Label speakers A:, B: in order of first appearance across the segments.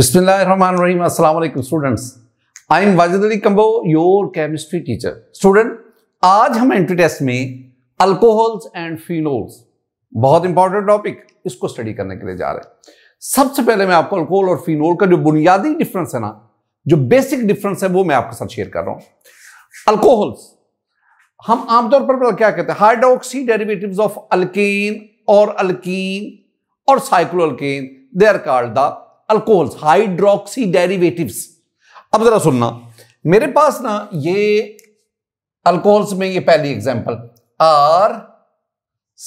A: Bismillahirrahmanirrahim. Assalamu alaikum students. I am Wajid Ali Kambo, your chemistry teacher. आज हम entry test में alcohols and phenols बहुत important topic इसको study करने के लिए जा रहे हैं सबसे पहले मैं आपको अल्कोहल और फिनोल का जो बुनियादी डिफरेंस है ना जो बेसिक डिफरेंस है वो मैं आपके साथ शेयर कर रहा हूं अल्कोहल्स हम आमतौर पर क्या कहते हैं हाइड्रोक्सी डेरिवेटिव्स ऑफ अल्केन और अल्कीन और cycloalkane they are called the alcohols hydroxy derivatives अब जरा सुनना मेरे पास ना ये अल्कोहल्स में ये पहली example R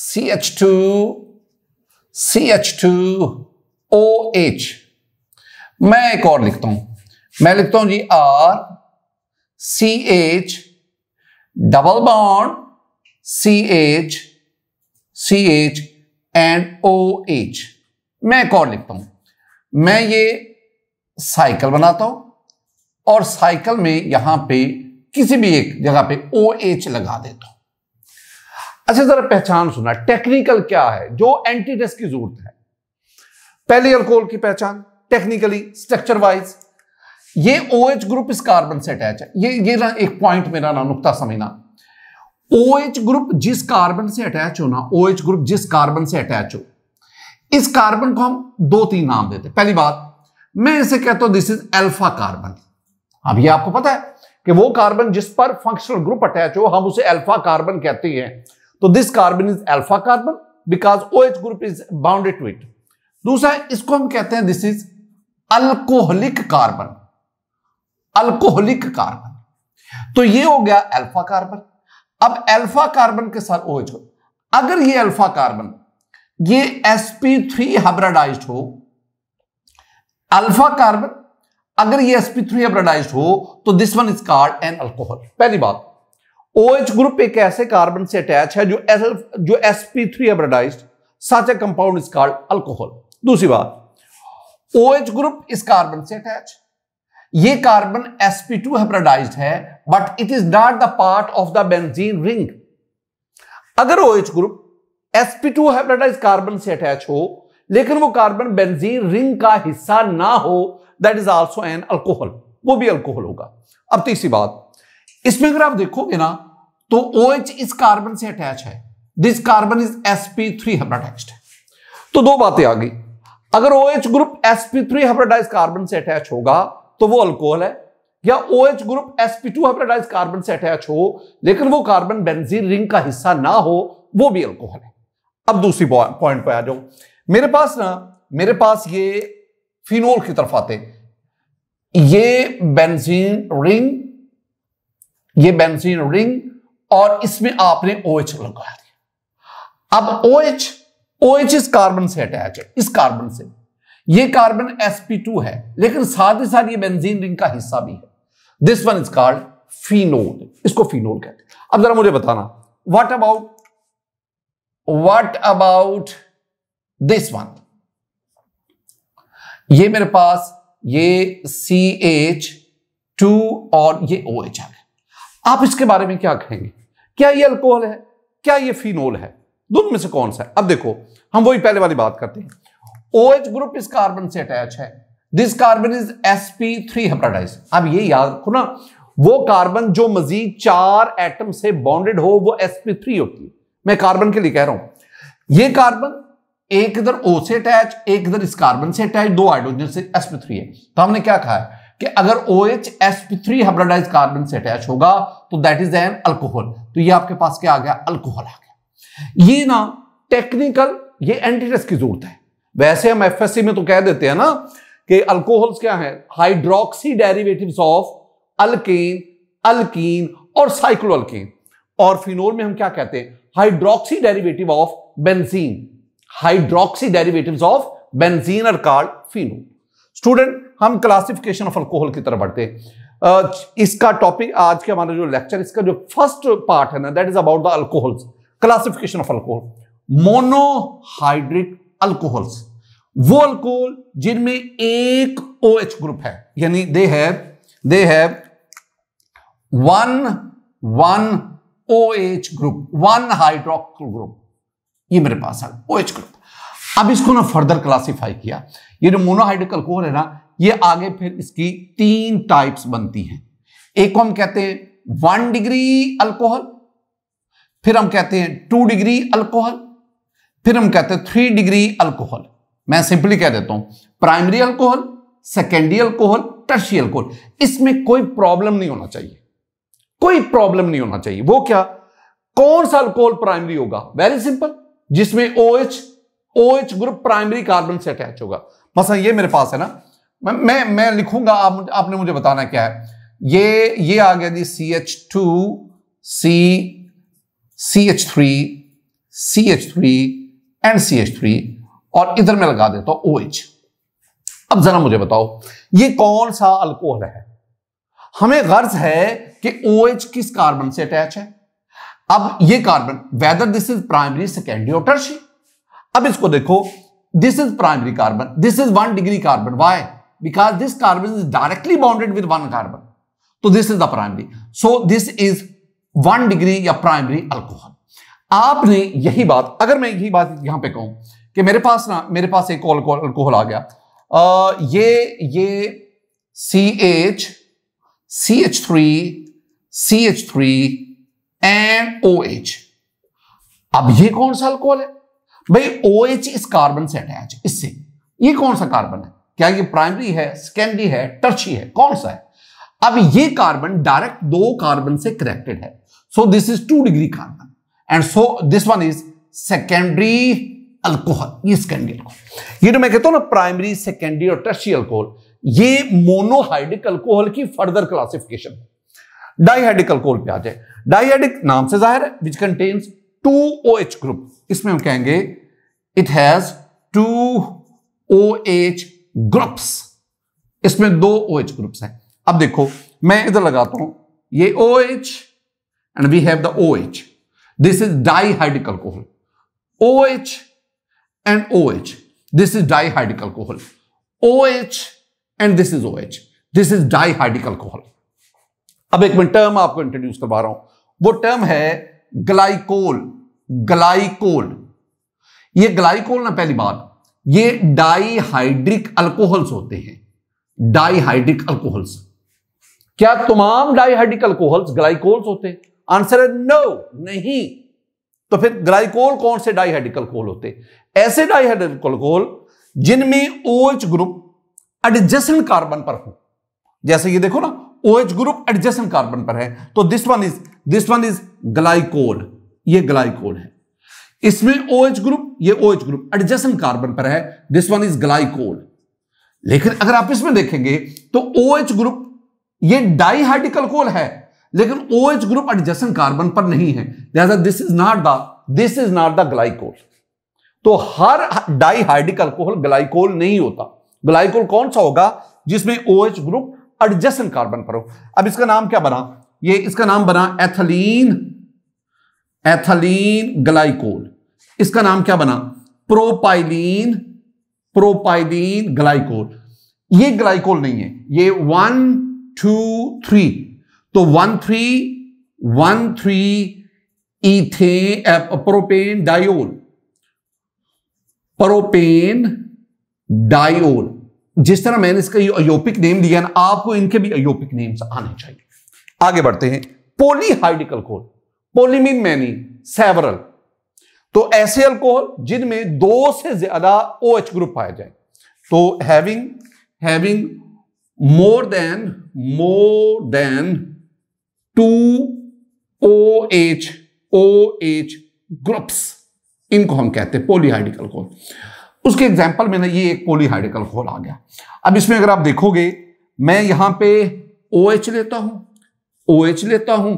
A: C H two C H two O H मैं एक और लिखता हूं मैं लिखता हूं जी R C H double bond C H C H and O H मैं एक और लिखता हूं मैं ये साइकिल बनाता हूं और साइकिल में यहां पे किसी भी एक जगह पे ओ एच लगा देता हूं अच्छा जरा पहचान सुना टेक्निकल क्या है जो एंटीडेस की जरूरत है पहले अल्कोहल की पहचान टेक्निकली स्ट्रक्चर वाइज ये ओ एच ग्रुप इस कार्बन से अटैच है ये ये ना एक पॉइंट मेरा ना नुकता समझना ओ एच ग्रुप जिस कार्बन से अटैच हो ना ओ एच ग्रुप जिस कार्बन से अटैच हो इस कार्बन को हम दो तीन नाम देते पहली बात मैं इसे कहता हूं दिस इज एल्फा कार्बन अब ये आपको पता है कि वो कार्बन जिस पर फंक्शनल ग्रुप अटैच हो हम उसे एल्फा कार्बन कहते हैं तो this carbon is alpha carbon because O H group is bounded to it दूसरा इसको हम कहते हैं this is alcoholic carbon alcoholic carbon तो ये हो गया एल्फा कार्बन अब एल्फा कार्बन के साथ ओ एच अगर ये एल्फा कार्बन ये sp3 हाइब्रिडाइज्ड हो अल्फा कार्बन अगर ये sp3 हाइब्रिडाइज्ड हो तो this one is called an alcohol पहली बात OH ग्रुप एक ऐसे कार्बन से अटैच है जो एस जो sp3 hybridised such a compound is called alcohol दूसरी बात OH ग्रुप इस कार्बन से अटैच ये कार्बन sp2 हाइब्रिडाइज्ड है but it is not the part of the benzene ring अगर OH ग्रुप sp2 हेपेटाइट कार्बन से अटैच हो लेकिन वो कार्बन बेंजीन रिंग का हिस्सा ना हो that is also an alcohol वो भी अल्कोहल होगा अब तीसरी बात इसमें अगर आप देखोगे ना तो OH इस कार्बन से अटैच है this carbon is sp3 hybridised तो दो बातें आ गई अगर OH group sp3 hybridise carbon से अटैच होगा तो वो अल्कोहल है या OH group sp2 hybridise carbon से अटैच हो लेकिन वो कार्बन बेंजीन रिंग का हिस्सा ना हो वो भी अल्कोहल है अब दूसरी पॉइंट पे आ जाओ मेरे पास ना मेरे पास ये फिनोल की तरफ आते ये बेंजीन रिंग ये बेंजीन रिंग और इसमें आपने ओ OH लगा दिया अब ओ OH, OH इस कार्बन से अटैच है इस कार्बन से ये कार्बन टू है लेकिन साथ ही साथ ये बेंजीन रिंग का हिस्सा भी है this one is called phenol इसको फिनोल कहते हैं अब जरा मुझे बताना what about what about this one ये मेरे पास ये सी एच टू और ये ओ एच आर है आप इसके बारे में क्या कहेंगे क्या ये अल्कोहल है क्या ये फिनोल है दोनों में से कौन सा है अब देखो हम वही पहले वाली बात करते हैं ओ एच ग्रुप इस कार्बन से अटैच है this carbon is S P three hybridise अब ये याद रखो ना वो कार्बन जो मजीद चार एटम से बॉन्डेड हो वो एस पी थ्री होती है मैं कार्बन के लिए कह रहा हूं ये कार्बन एक इधर ओ से अटैच एक इधर इस कार्बन से अटैच दो हाइड्रोजन से थ्री है तो हमने क्या कहा है कि अगर O H OH three hybridise carbon से अटैच होगा तो दैट इज एन अल्कोहल तो ये आपके पास क्या आ गया अल्कोहल आ गया ये ना टेक्निकल ये एंटीटस की जरूरत है वैसे हम एफ में तो कह देते हैं ना कि अल्कोहल्स क्या है hydroxy derivative of alkane alkene और साइक्लोअल्केन और फिनोल में हम क्या कहते हैं hydroxy derivative of benzene. Hydroxy derivatives of benzene are called phenol. Student हम क्लासिफिकेशन ऑफ अल्कोहल की तरफ बढ़ते हैं इसका टॉपिक आज के हमारा जो लेक्चर इसका जो फर्स्ट पार्ट है ना that is about the alcohols classification of alcohol monohydric alcohols वो अल्कोहल जिनमें एक ओ एच ग्रुप है यानी दे है दे है one one O H group one hydroxyl group ये मेरे पास है ओ एच ग्रुप अब इसको ना फर्दर क्लासिफाई किया ये जो मोनोहाइड्रिकल कोर है ना ये आगे फिर इसकी तीन टाइप्स बनती हैं एक को हम कहते हैं वन डिग्री अल्कोहल फिर हम कहते हैं टू डिग्री अल्कोहल फिर हम कहते हैं थ्री डिग्री अल्कोहल मैं सिंपली कह देता हूं primary alcohol secondary alcohol tertiary alcohol इसमें कोई प्रॉब्लम नहीं होना चाहिए कोई प्रॉब्लम नहीं होना चाहिए वो क्या कौन सा अल्कोहल प्राइमरी होगा वेरी सिंपल जिसमें O H O H group primary carbon से अटैच होगा मसा ये मेरे पास है ना मैं मैं, मैं लिखूंगा आप, आपने मुझे बताना क्या है ये ये आ गया जी C H two C C H three C H three and C H three और इधर मैं लगा देता हूं ओ एच अब जरा मुझे बताओ ये कौन सा अल्कोहल है हमें गर्ज है कि ओ OH किस कार्बन से अटैच है अब ये carbon whether this is primary secondary और टर्शी अब इसको देखो this is primary carbon this is one degree carbon why because this carbon is directly bounded with one carbon तो this is the primary so this is one degree या primary alcohol आपने यही बात अगर मैं यही बात यहां पे कहूं कि मेरे पास ना मेरे पास एक अल्कोहल आ गया आ, ये ये C H CH3, CH3 and OH. अब ये कौन सा अल्कोहल है भाई OH इस कार्बन से अटैच इससे ये कौन सा कार्बन है क्या ये प्राइमरी है सेकेंडरी है टर्ची है कौन सा है अब ये कार्बन डायरेक्ट दो कार्बन से कनेक्टेड है so this is two degree carbon and so this one is secondary alcohol ये सेकेंडरी अल्कोहल ये जो मैं कहता हूं ना प्राइमरी सेकेंडरी और टर्शी अल्कोहल ये मोनोहाइड्रिक अल्कोहल की फर्दर क्लासिफिकेशन है डाइहाइड्रिक अल्कोहल पे आ जाए डाइहाइड्रिक नाम से जाहिर है which contains two O H group इसमें हम कहेंगे it has two O H groups इसमें दो ओ एच ग्रुप्स हैं अब देखो मैं इधर लगाता हूं ये O H and we have the O H this is dihydric alcohol O H and O H this is dihydric alcohol O H and this is O H this is dihydric alcohol अब एक मैं term आपको introduce करवा रहा हूं वो term है glycol glycol ये ग्लाइकोल ना पहली बात ये डाईहाइड्रिक अल्कोहल्स होते हैं डाईहाइड्रिक अल्कोहल्स क्या तमाम डाईहाइड्रिक अल्कोहल्स ग्लाइकोल्स होते हैं आंसर है नो नहीं तो फिर ग्लाइकोल कौन से डाईहाइड्रिक अल्कोहल होते ऐसे डाईहाइड्रिक अल्कोहल जिनमें ओएच ग्रुप एडजस्टेंट कार्बन पर हो जैसे ये देखो ना O H group adjacent carbon पर है तो this one is this one is glycol ये ग्लाइकोल है इसमें ओ एच ग्रुप ये O H group adjacent carbon पर है दिस वन इज ग्लाइकोल लेकिन अगर आप इसमें देखेंगे तो ओ एच ग्रुप ये डाईहाइड्रिकल कोल है लेकिन O H group adjacent carbon पर नहीं है लिहाजा this is not the this is not the glycol तो हर डाईहाइड्रिकल कोल ग्लाइकोल नहीं होता ग्लाइकोल कौन सा होगा जिसमें O OH group adjacent carbon पर हो अब इसका नाम क्या बना ये इसका नाम बना एथलीन एथलीन ग्लाइकोल इसका नाम क्या बना प्रोपाइलीन प्रोपाइलीन ग्लाइकोल ये ग्लाइकोल नहीं है ये वन टू थ्री तो वन थ्री वन थ्री इथे प्रोपेन डायोल प्रोपेन डायोल जिस तरह मैंने इसका अयोपिक नेम दिया ना आपको इनके भी अयोपिक नेम्स आने चाहिए आगे बढ़ते हैं polyhydric alcohol poly mean many several तो ऐसे अल्कोहल जिनमें दो से ज्यादा ओ OH ग्रुप पाए जाए तो having having more than more than two O H O H groups इनको हम कहते हैं पोलीहाइड अल्कोहल उसके एग्जाम्पल में ना ये एक पोलीहाइड्रिकल होल आ गया अब इसमें अगर आप देखोगे मैं यहां पे ओ OH लेता हूं ओ OH लेता हूं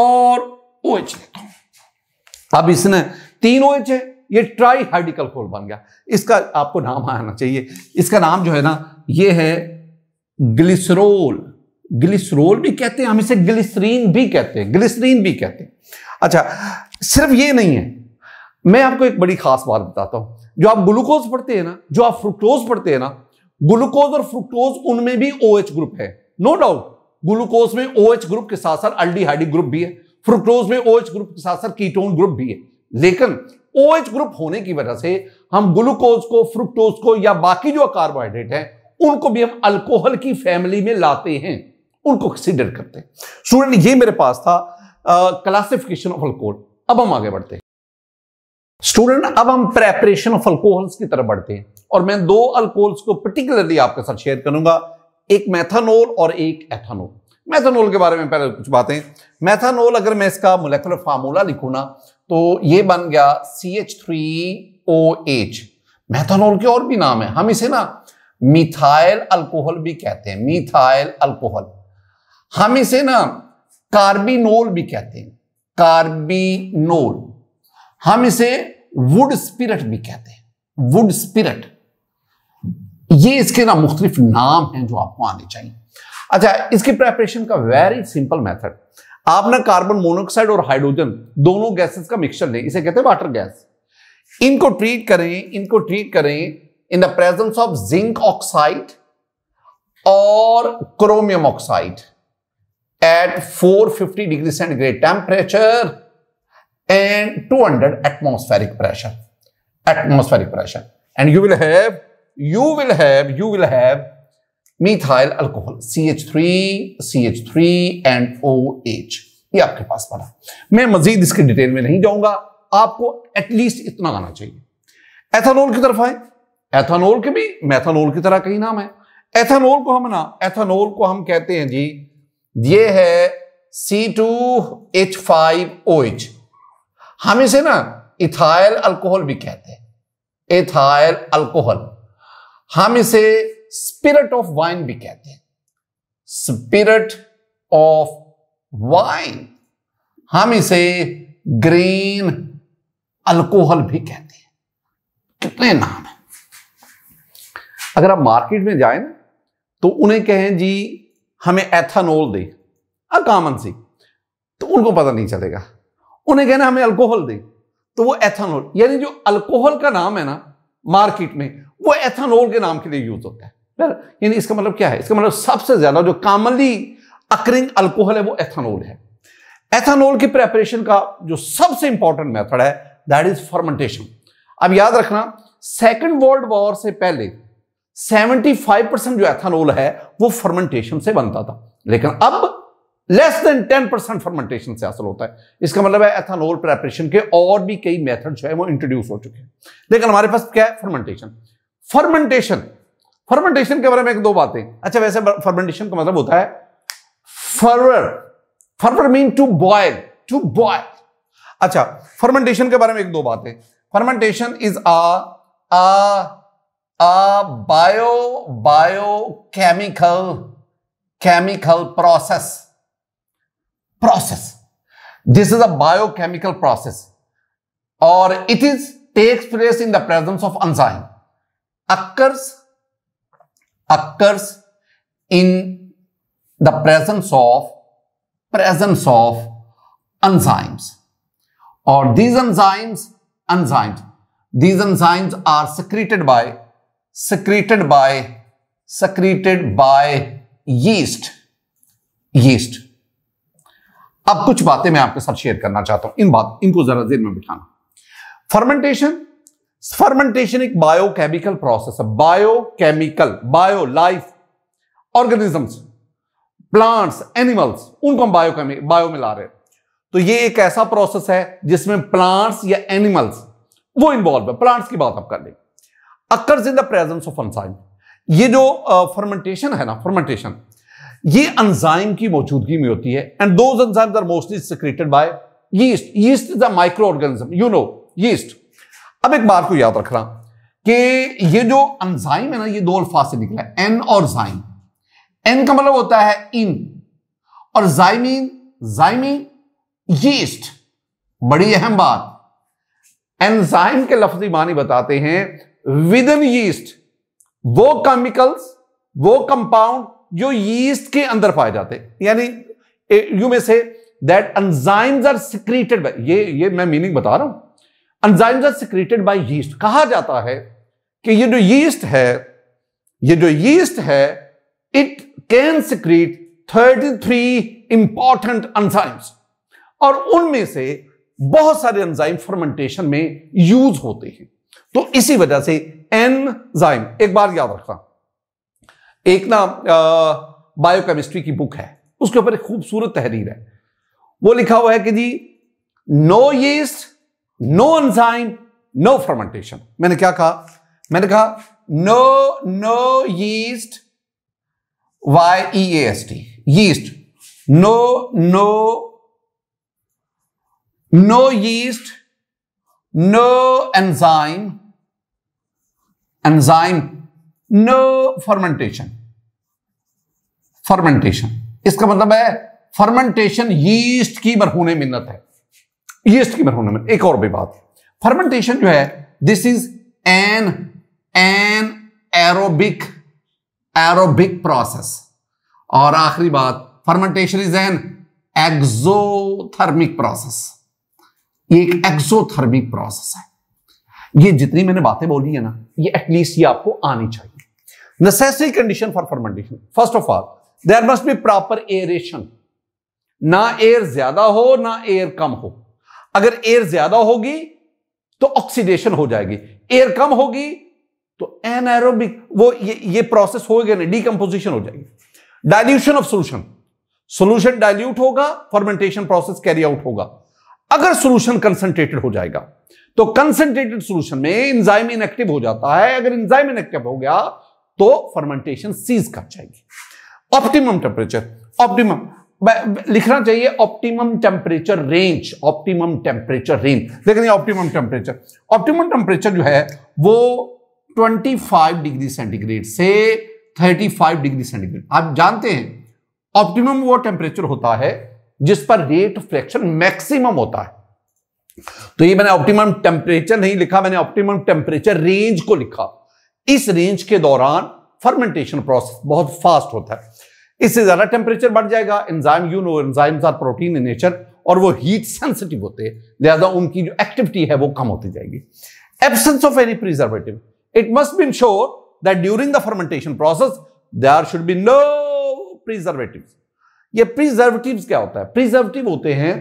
A: और ओ OH लेता हूं अब इसने तीन ओ OH है ये ट्राईहाइड्रिकल होल बन गया इसका आपको नाम आना चाहिए इसका नाम जो है ना ये है ग्लिसरोल ग्लिसरोल भी कहते हैं हम इसे ग्लिसरीन भी कहते हैं ग्लिसरीन भी कहते हैं अच्छा सिर्फ ये नहीं है मैं आपको एक बड़ी खास बात बताता हूं जो आप ग्लूकोज पढ़ते हैं ना जो आप फ्रुक्टोज पढ़ते हैं ना ग्लूकोज और फ्रुक्टोज उनमें भी ओ OH ग्रुप है नो डाउट ग्लूकोज में ओ OH ग्रुप के साथ साथ अल्डीहाइडिक ग्रुप भी है फ्रुक्टोज में ओ OH ग्रुप के साथ साथ कीटोन ग्रुप भी है लेकिन ओ OH ग्रुप होने की वजह से हम ग्लूकोज को फ्रुक्टोज को या बाकी जो कार्बोहाइड्रेट हैं उनको भी हम अल्कोहल की फैमिली में लाते हैं उनको कंसिडर करते हैं स्टूडेंट ये मेरे पास था क्लासिफिकेशन ऑफ अल्कोहल अब हम आगे बढ़ते हैं स्टूडेंट अब हम प्रेपरेशन ऑफ अल्कोहल्स की तरफ बढ़ते हैं और मैं दो अल्कोहल्स को पर्टिकुलरली आपके साथ शेयर करूंगा एक मैथानोल और एक एथानोल मैथानोल के बारे में पहले कुछ बातें मैथानोल अगर मैं इसका मोलेकुलर फार्मूला लिखू ना तो ये बन गया C H three O H methanol के और भी नाम है हम इसे ना मिथाइल अल्कोहल भी कहते हैं मिथाइल अल्कोहल हम इसे ना कार्बिनोल भी कहते हैं कार्बिनोल हम इसे वुड स्पिरिट भी कहते हैं वुड स्पिरिट ये इसके ना मुख्तलिफ नाम हैं जो आपको आने चाहिए अच्छा इसकी प्रेपरेशन का वेरी सिंपल मेथड आप ना कार्बन मोनोक्साइड और हाइड्रोजन दोनों गैसेस का मिक्सचर लें इसे कहते हैं वाटर गैस इनको ट्रीट करें इनको ट्रीट करें in the presence of zinc oxide और chromium oxide at 450 degree centigrade temperature and 200 atmospheric pressure atmospheric pressure and you will have you will have you will have methyl alcohol CH3 CH3 and OH ये आपके पास पड़ा मैं मजीद इसके detail में नहीं जाऊंगा आपको एटलीस्ट इतना आना चाहिए एथानोल की तरफ आए एथानोल के भी मैथानोल की तरह कई नाम है एथानोल को हम ना एथानोल को हम कहते हैं जी ये है C two H five O H हम इसे ना इथाइल अल्कोहल भी कहते हैं इथाइल अल्कोहल हम इसे स्पिरिट ऑफ वाइन भी कहते हैं स्पिरिट ऑफ वाइन हम इसे ग्रीन अल्कोहल भी कहते हैं कितने नाम है अगर आप मार्केट में जाए ना तो उन्हें कहें जी हमें एथानोल दे अकामन सी तो उनको पता नहीं चलेगा उन्हें कहना हमें अल्कोहल दे तो वो एथानॉल यानी जो अल्कोहल का नाम है ना मार्केट में वो एथानॉल के नाम के लिए यूज होता है यानी इसका मतलब क्या है इसका मतलब सबसे ज्यादा जो कॉमनली अक्रिंग अल्कोहल है वो एथानॉल है एथानॉल की प्रेपरेशन का जो सबसे इंपॉर्टेंट मेथड है दैट इज फॉर्मेंटेशन अब याद रखना सेकेंड वर्ल्ड वॉर से पहले 75 परसेंट जो एथानॉल है वो फर्मेंटेशन से बनता था लेकिन अब less than ten percent fermentation से हासिल होता है इसका मतलब है एथानोल प्रेपरेशन के और भी कई मेथड जो है वो इंट्रोड्यूस हो चुके हैं लेकिन हमारे पास क्या है फर्मेंटेशन फर्मेंटेशन फर्मेंटेशन के बारे में एक दो बातें अच्छा वैसे फर्मेंटेशन का मतलब होता है फर्वर फर्वर mean to boil to boil अच्छा फर्मेंटेशन के बारे में एक दो बातें fermentation is a bio bio chemical chemical process process. This is a biochemical process or it is takes place in the presence of enzyme. Occurs, occurs in the presence of, presence of enzymes or these enzymes, enzymes, these enzymes are secreted by, secreted by, secreted by yeast, yeast अब कुछ बातें मैं आपके साथ share करना चाहता हूं इन बात इनको जरा जेन में बिठाना फर्मेंटेशन फर्मेंटेशन एक बायोकेमिकल प्रोसेस है biochemical bio life organisms plants animals उनको हम बायो बायो में ला रहे तो ये एक ऐसा प्रोसेस है जिसमें प्लांट्स या एनिमल्स वो इन्वॉल्व है प्लांट्स की बात आप कर लें occurs in the presence of enzyme ये जो फर्मेंटेशन है ना फर्मेंटेशन ये अंजाइम की मौजूदगी में होती है and those enzyme are mostly secreted by yeast yeast is a microorganism you know yeast अब एक बात को याद रखना कि ये जो अंजाइम है ना ये दो अल्फाज से निकला है एन और जाइम एन का मतलब होता है इन और जाइमीन जाइमीन यीस्ट बड़ी अहम बात एनजाइम के लफ्जी मानी बताते हैं विद इन यीस्ट वो केमिकल्स वो कंपाउंड जो यीस्ट के अंदर पाए जाते यानी यू में से that enzymes are secreted by ये ये मैं मीनिंग बता रहा हूं enzymes are secreted by yeast कहा जाता है कि ये जो यीस्ट है ये जो यीस्ट है it can secrete 33 important enzymes और उनमें से बहुत सारे एंजाइम फर्मेंटेशन में यूज होते हैं तो इसी वजह से एनजाइम एक बार याद रखना एक ना बायोकेमिस्ट्री की बुक है उसके ऊपर एक खूबसूरत तहरीर है वो लिखा हुआ है कि जी no yeast no enzyme no fermentation मैंने क्या कहा मैंने कहा no no yeast Y E S T yeast no no no yeast no enzyme enzyme no fermentation fermentation इसका मतलब है फर्मेंटेशन यीस्ट की मरहून मिन्नत है यीस्ट की मरहून मिन्नत एक और भी बात फर्मेंटेशन जो है this is an an aerobic aerobic process और आखिरी बात fermentation is an exothermic process ये एक एक्सोथर्मिक प्रोसेस है ये जितनी मैंने बातें बोली है ना ये एटलीस्ट ये आपको आनी चाहिए necessary condition for fermentation first of all there must be proper aeration no air ज्यादा हो ना एयर कम हो अगर एयर ज्यादा होगी तो ऑक्सीडेशन हो जाएगी एयर कम होगी तो एनएरोबिक वो ये ये प्रोसेस नहीं डिकम्पोजिशन हो जाएगी dilution of solution solution dilute होगा फॉर्मेंटेशन प्रोसेस कैरी आउट होगा अगर सोल्यूशन कंसंट्रेटेड हो जाएगा तो कंसंट्रेटेड सोल्यूशन में इंजाइम इनएक्टिव हो जाता है अगर इंजाइम इनएक्टिव हो गया तो फर्मेंटेशन सीज कर जाएगी ऑप्टिमम टेम्परेचर ऑप्टिमम लिखना चाहिए optimum temperature range optimum temperature range लेकिन ऑप्टिमम टेम्परेचर ऑप्टिमम टेम्परेचर जो है वो 25 डिग्री सेंटीग्रेड से 35 डिग्री सेंटीग्रेड आप जानते हैं ऑप्टिमम वो टेम्परेचर होता है जिस पर रेट फ्रैक्शन मैक्सिमम होता है तो ये मैंने ऑप्टिमम टेम्परेचर नहीं लिखा मैंने ऑप्टिमम टेम्परेचर रेंज को लिखा इस रेंज के दौरान फर्मेंटेशन प्रोसेस बहुत फास्ट होता है इससे ज्यादा टेम्परेचर बढ़ जाएगा enzyme you know enzymes are protein in nature और वो हीट सेंसिटिव होते हैं लिहाजा उनकी जो एक्टिविटी है वो कम होती जाएगी absence of any preservative it must be insure that during the fermentation process they are should be no preservative ये प्रिजर्वेटिव क्या होता है प्रिजर्वेटिव होते हैं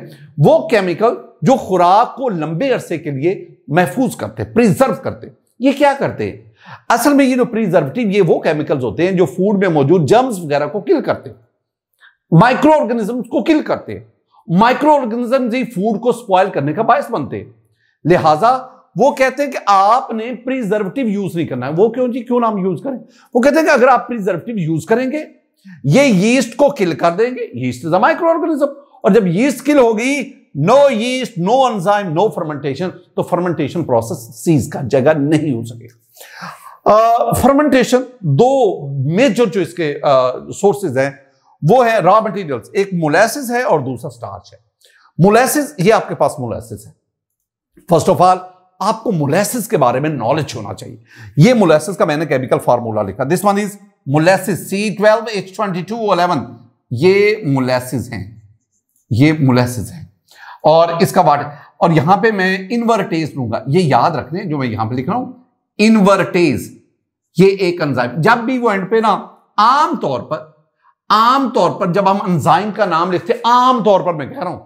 A: वो केमिकल जो खुराक को लंबे अरसे के लिए महफूज करते प्रिजर्व करते ये क्या करते हैं असल में ये जो प्रिजर्वेटिव ये वो केमिकल्स होते हैं जो फूड में मौजूद जर्म्स वगैरह को किल करते हैं माइक्रो ऑर्गेनिज्म को किल करते हैं माइक्रो ऑर्गेनिज्म ही फूड को स्पॉइल करने का बायस बनते हैं लिहाजा वो कहते हैं कि आपने प्रिजर्वेटिव यूज नहीं करना है वो क्यों जी क्यों नाम यूज करें वो कहते हैं कि अगर आप प्रिजर्वेटिव यूज करेंगे ये यीस्ट को किल कर देंगे yeast is a microorganism और जब यीस्ट किल होगी no yeast no enzyme no fermentation तो फर्मेंटेशन प्रोसेस सीज का जगह नहीं हो सकेगा फर्मेंटेशन दो मेजर जो इसके सोर्सेज हैं वो है रॉ मटेरियल्स एक मोलेसिस है और दूसरा स्टार्च है मोलेसिस ये आपके पास मोलेसिस है फर्स्ट ऑफ ऑल आपको मोलेसिस के बारे में नॉलेज होना चाहिए ये मोलेसिस का मैंने केमिकल फार्मूला लिखा this one is molasses C twelve H twenty two eleven ये मोलेसिस हैं ये मोलेसिस है और इसका वाटर और यहां पे मैं इनवर्टेज लूंगा ये याद रखने जो मैं यहां पे लिख रहा हूं इनवर्टेज ये एक एंजाइम जब भी वो एंड पे ना आमतौर पर आमतौर पर जब हम एंजाइम का नाम लिखते हैं आमतौर पर मैं कह रहा हूं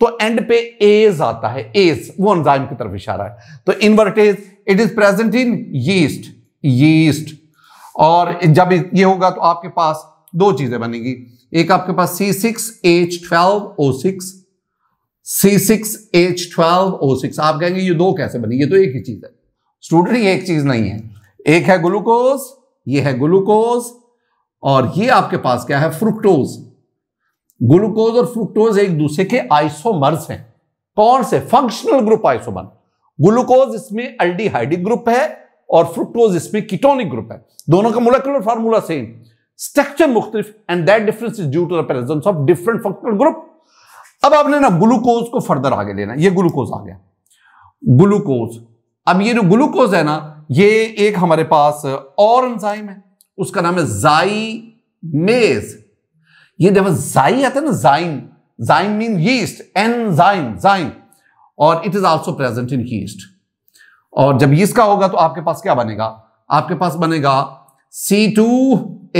A: तो एंड पे एज आता है एज वो एंजाइम की तरफ इशारा है तो invertase it is present in yeast yeast और जब ये होगा तो आपके पास दो चीजें बनेगी एक आपके पास C six H twelve O six C six H twelve O six आप कहेंगे ये दो कैसे बनेंगे ये तो एक ही चीज है स्टूडेंट ये एक चीज नहीं है एक है ग्लूकोज ये है ग्लूकोज और ये आपके पास क्या है फ्रुक्टोज ग्लूकोज और फ्रुक्टोज एक दूसरे के आइसोमर्स हैं कौन से फंक्शनल ग्रुप आइसोमर ग्लूकोज इसमें अल्डीहाइडिक ग्रुप है और फ्रुक्टोज इसमें कीटोनिक ग्रुप है दोनों का मोलिकुलर फार्मूला सेम स्ट्रक्चर मुख्तलिफ and that difference is due to the presence of different functional group अब आपने ना ग्लूकोज को फर्दर आगे लेना ये ग्लूकोज आ गया ग्लूकोज अब ये जो ग्लूकोज है ना ये एक हमारे पास और एंजाइम है उसका नाम है जाई मेज ये जब जाई आता है ना जाइम जाइम मीन यीस्ट एनजाइम जाइम और it is also present in yeast और जब यीस्ट का होगा तो आपके पास क्या बनेगा आपके पास बनेगा C two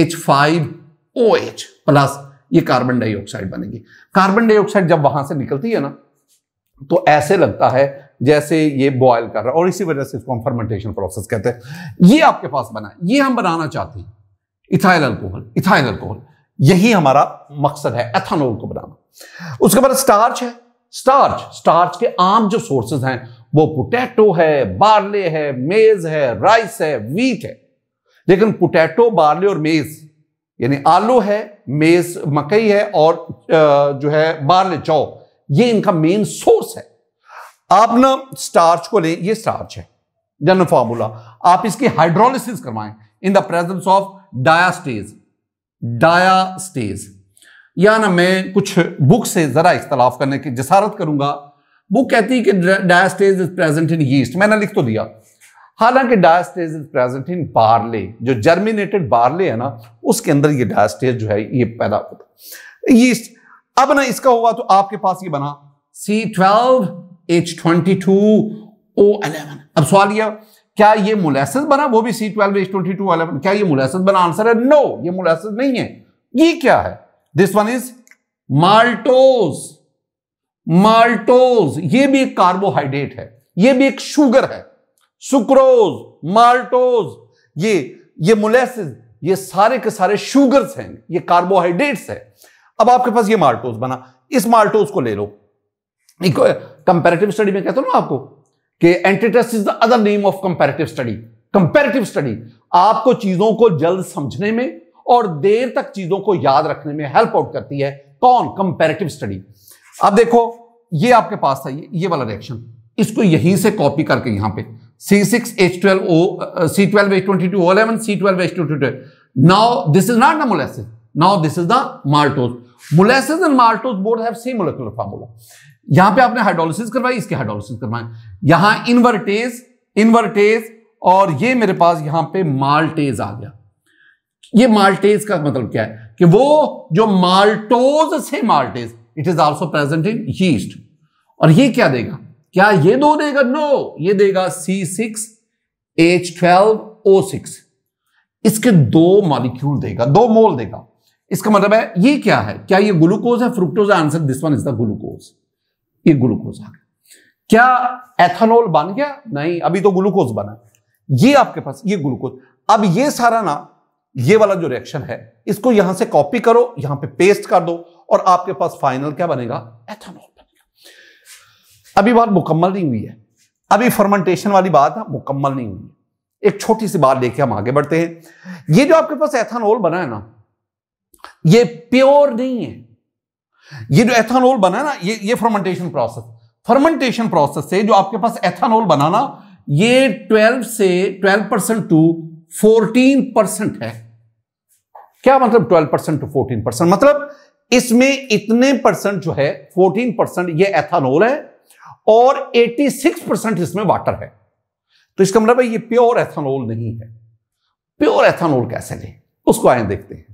A: H five O H plus ये कार्बन डाइऑक्साइड बनेगी कार्बन डाइऑक्साइड जब वहां से निकलती है ना तो ऐसे लगता है जैसे ये बॉयल कर रहा है और इसी वजह से इसको हम फर्मेंटेशन प्रोसेस कहते हैं ये आपके पास बना ये हम बनाना चाहते हैं इथाइल अल्कोहल इथाइल अल्कोहल यही हमारा मकसद है एथानोल को बनाना उसके बाद स्टार्च है स्टार्च स्टार्च के आम जो सोर्सेज हैं वो पोटैटो है बार्ले है मेज है राइस है वीट है लेकिन पोटैटो बार्ले और मेज यानी आलू है मेज मकई है और जो है बार्ले चौ ये इनका मेन सोर्स है आप ना स्टार्च को ले ये स्टार्च है जन फॉर्मूला आप इसकी हाइड्रोलिसिस करवाएं in the presence of diastase diastase या ना मैं कुछ बुक से जरा इख्तलाफ करने की जसारत करूंगा बुक कहती है कि diastase is present in yeast मैंने लिख तो दिया हालांकि diastase is present in barley जो जर्मिनेटेड बारले है ना उसके अंदर ये डायस्टेज जो है ये पैदा होता यीस्ट अब ना इसका हुआ तो आपके पास ये बना C twelve H twenty two O eleven अब सवाल यह क्या ये मोलेसिस बना वो भी C twelve H twenty two eleven क्या ये मोलेसिस बना आंसर है नो ये मोलेसिस नहीं है ये क्या है this one is maltose maltose ये भी एक कार्बोहाइड्रेट है ये भी एक शुगर है सुक्रोज माल्टोज ये ये मोलेसिस ये सारे के सारे शुगर्स हैं ये कार्बोहाइड्रेट्स है अब आपके पास ये माल्टोज बना इस माल्टोज को ले लो कंपेरेटिव स्टडी में कहता हूं ना आपको कि anti test is the other name of comparative study comparative study आपको चीजों को जल्द समझने में और देर तक चीजों को याद रखने में हेल्प आउट करती है कौन कंपेरेटिव स्टडी अब देखो ये आपके पास था ये, ये वाला रिएक्शन इसको यहीं से कॉपी करके यहां पे C six H twelve O C twelve H twenty two O eleven C twelve H twenty two now this is not the molasses now this is the maltose molasses and maltose both have same molecular formula यहां पे आपने hydrolysis करवाई इसके hydrolysis करवाए यहां invertase invertase और ये मेरे पास यहां पे माल्टेज आ गया ये माल्टेज का मतलब क्या है कि वो जो माल्टोज से maltase it is also present in yeast और ये क्या देगा क्या ये दो देगा नो no, ये देगा C six H twelve O six इसके दो मॉलिक्यूल देगा दो मोल देगा इसका मतलब है ये क्या है क्या ये ग्लूकोज है fructose answer this one is the glucose ये ग्लूकोज आ गया क्या एथेनॉल बन गया नहीं अभी तो ग्लूकोज बना ये आपके पास ये ग्लूकोज अब ये सारा ना ये वाला जो रिएक्शन है इसको यहां से कॉपी करो यहां पे पेस्ट कर दो और आपके पास फाइनल क्या बनेगा एथेनॉल बनेगा अभी बात मुकम्मल नहीं हुई है अभी फर्मेंटेशन वाली बात है मुकम्मल नहीं हुई एक छोटी सी बात लेके हम आगे बढ़ते हैं ये जो आपके पास एथेनॉल बना है ना ये प्योर नहीं है ये जो एथानोल बना ना ये ये फर्मेंटेशन प्रोसेस फर्मेंटेशन प्रोसेस से जो आपके पास एथानोल बना ना ये 12 से 12 परसेंट टू 14 परसेंट है क्या मतलब 12 परसेंट टू 14 परसेंट मतलब इसमें इतने परसेंट जो है 14 परसेंट ये एथानोल है और 86 परसेंट इसमें वाटर है तो इसका मतलब ये प्योर एथानोल नहीं है प्योर एथानोल कैसे ले उसको आए देखते हैं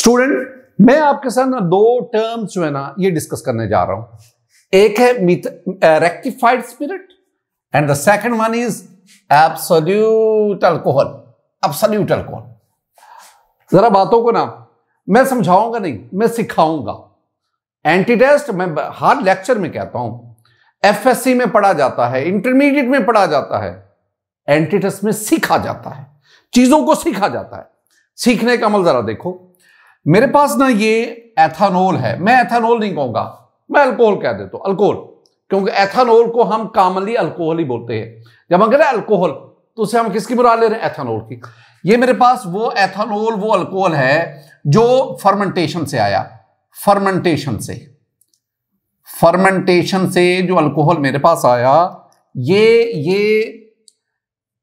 A: स्टूडेंट मैं आपके साथ ना दो टर्म्स जो है ना ये डिस्कस करने जा रहा हूं एक है rectified spirit and the second one is absolute alcohol absolute alcohol जरा बातों को ना मैं समझाऊंगा नहीं मैं सिखाऊंगा एंटी टेस्ट मैं हर लेक्चर में कहता हूं एफएससी में पढ़ा जाता है इंटरमीडिएट में पढ़ा जाता है एंटी टेस्ट में सीखा जाता है चीजों को सीखा जाता है सीखने का अमल जरा देखो मेरे पास ना ये एथानोल है मैं एथानोल नहीं कहूंगा मैं अल्कोहल कह देता हूं अल्कोहल क्योंकि एथानोल को हम कॉमनली अल्कोहल ही बोलते हैं जब हम कहते हैं अल्कोहल तो उसे हम किसकी बुरा ले रहे हैं एथानोल की ये मेरे पास वो एथानोल वो अल्कोहल है जो फर्मेंटेशन से आया फर्मेंटेशन से फर्मेंटेशन से जो अल्कोहल मेरे पास आया ये ये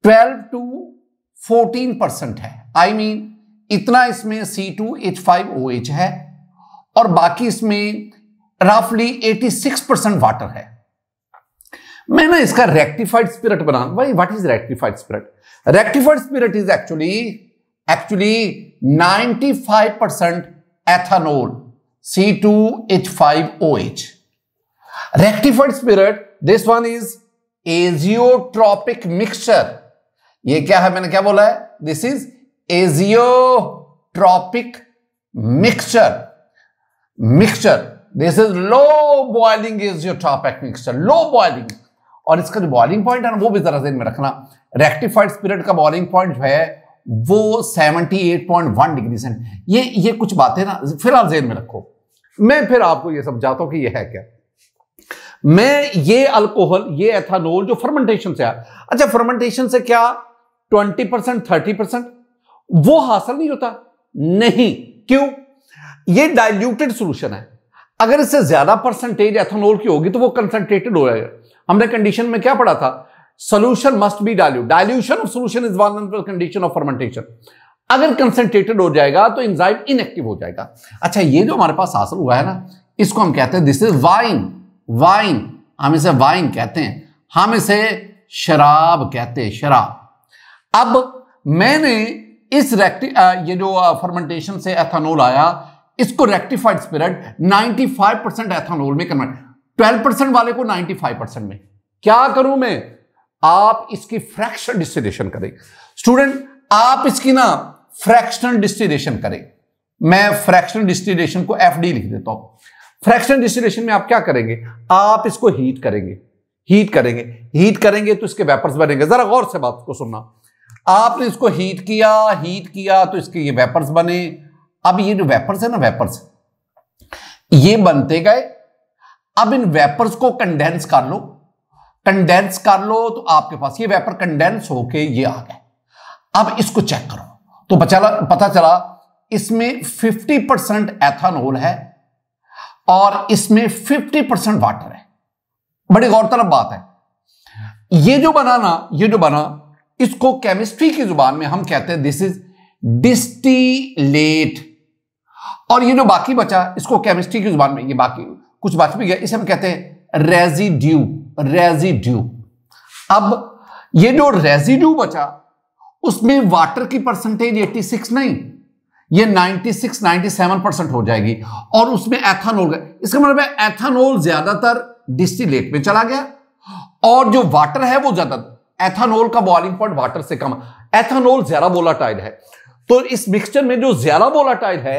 A: 12 टू 14 परसेंट है आई I मीन mean, इतना इसमें C two H five O H है और बाकी इसमें रफली 86 परसेंट वाटर है मैं ना इसका रेक्टिफाइड स्पिरिट बना भाई what is rectified spirit rectified spirit is actually actually 95 percent ethanol C two H five O H rectified spirit this one is azeotropic mixture ये क्या है मैंने क्या बोला है this is azeotropic mixture mixture this is low boiling azeotropic mixture low boiling और इसका जो बॉइलिंग पॉइंट है ना वो भी जरा जेन में रखना रेक्टिफाइड स्पिरिट का बॉइलिंग पॉइंट जो है वो 78.1 डिग्री सेंट ये ये कुछ बातें ना फिर आप जेन में रखो मैं फिर आपको ये समझाता हूं कि ये है क्या मैं ये अल्कोहल ये एथानोल जो फर्मेंटेशन से आया अच्छा फर्मेंटेशन से क्या 20 परसेंट थर्टी परसेंट वो हासिल नहीं होता नहीं क्यों ये डाइल्यूटेड सोल्यूशन है अगर इससे ज्यादा परसेंटेज एथेनॉल की होगी तो वो कंसंट्रेटेड हो जाएगा हमने कंडीशन में क्या पढ़ा था solution must be dilute dilution of solution is one condition of fermentation अगर कंसंट्रेटेड हो जाएगा तो इंजाइम इनएक्टिव हो जाएगा अच्छा ये जो हमारे पास हासिल हुआ है ना इसको हम कहते हैं दिस इज वाइन वाइन हम इसे वाइन कहते हैं हम इसे शराब कहते हैं शराब अब मैंने इस ये जो फर्मेंटेशन से एथानोल आया इसको रेक्टिफाइड स्पिरिट 95 परसेंट एथानोल में कन्वर्ट 12 परसेंट वाले को 95 परसेंट में क्या करूं मैं आप इसकी फ्रैक्शन डिस्टिलेशन करें स्टूडेंट आप इसकी ना फ्रैक्शन डिस्टिलेशन करें मैं फ्रैक्शन डिस्टिलेशन को एफ लिख देता हूं फ्रैक्शन डिस्टिलेशन में आप क्या करेंगे आप इसको हीट करेंगे हीट करेंगे हीट करेंगे तो इसके वेपर्स बनेंगे जरा गौर से बात को सुनना आपने इसको हीट किया हीट किया तो इसके ये वेपर्स बने अब ये जो वेपर्स है ना वेपर्स ये बनते गए अब इन वेपर्स को कंडेंस कर लो कंडेंस कर लो तो आपके पास ये वेपर कंडेंस होके ये आ गए अब इसको चेक करो तो पता चला इसमें 50 परसेंट एथानोल है और इसमें 50 परसेंट वाटर है बड़ी गौरतलब बात है ये जो बना ना ये जो बना इसको केमिस्ट्री की जुबान में हम कहते हैं दिस इज डिस्टिलेट और ये जो बाकी बचा इसको केमिस्ट्री की जुबान में ये बाकी कुछ बच भी गया इसे हम कहते हैं रेजिड्यू रेजिड्यू अब ये जो रेजिड्यू बचा उसमें वाटर की परसेंटेज 86 नहीं ये 96 97 परसेंट हो जाएगी और उसमें एथानोल गया इसका मतलब एथानोल ज्यादातर डिस्टिलेट में चला गया और जो वाटर है वो ज्यादा एथानोल का बॉइलिंग पॉइंट वाटर से कम एथानोल ज्यादा वोलाटाइल है तो इस मिक्सचर में जो ज्यादा वोलाटाइल है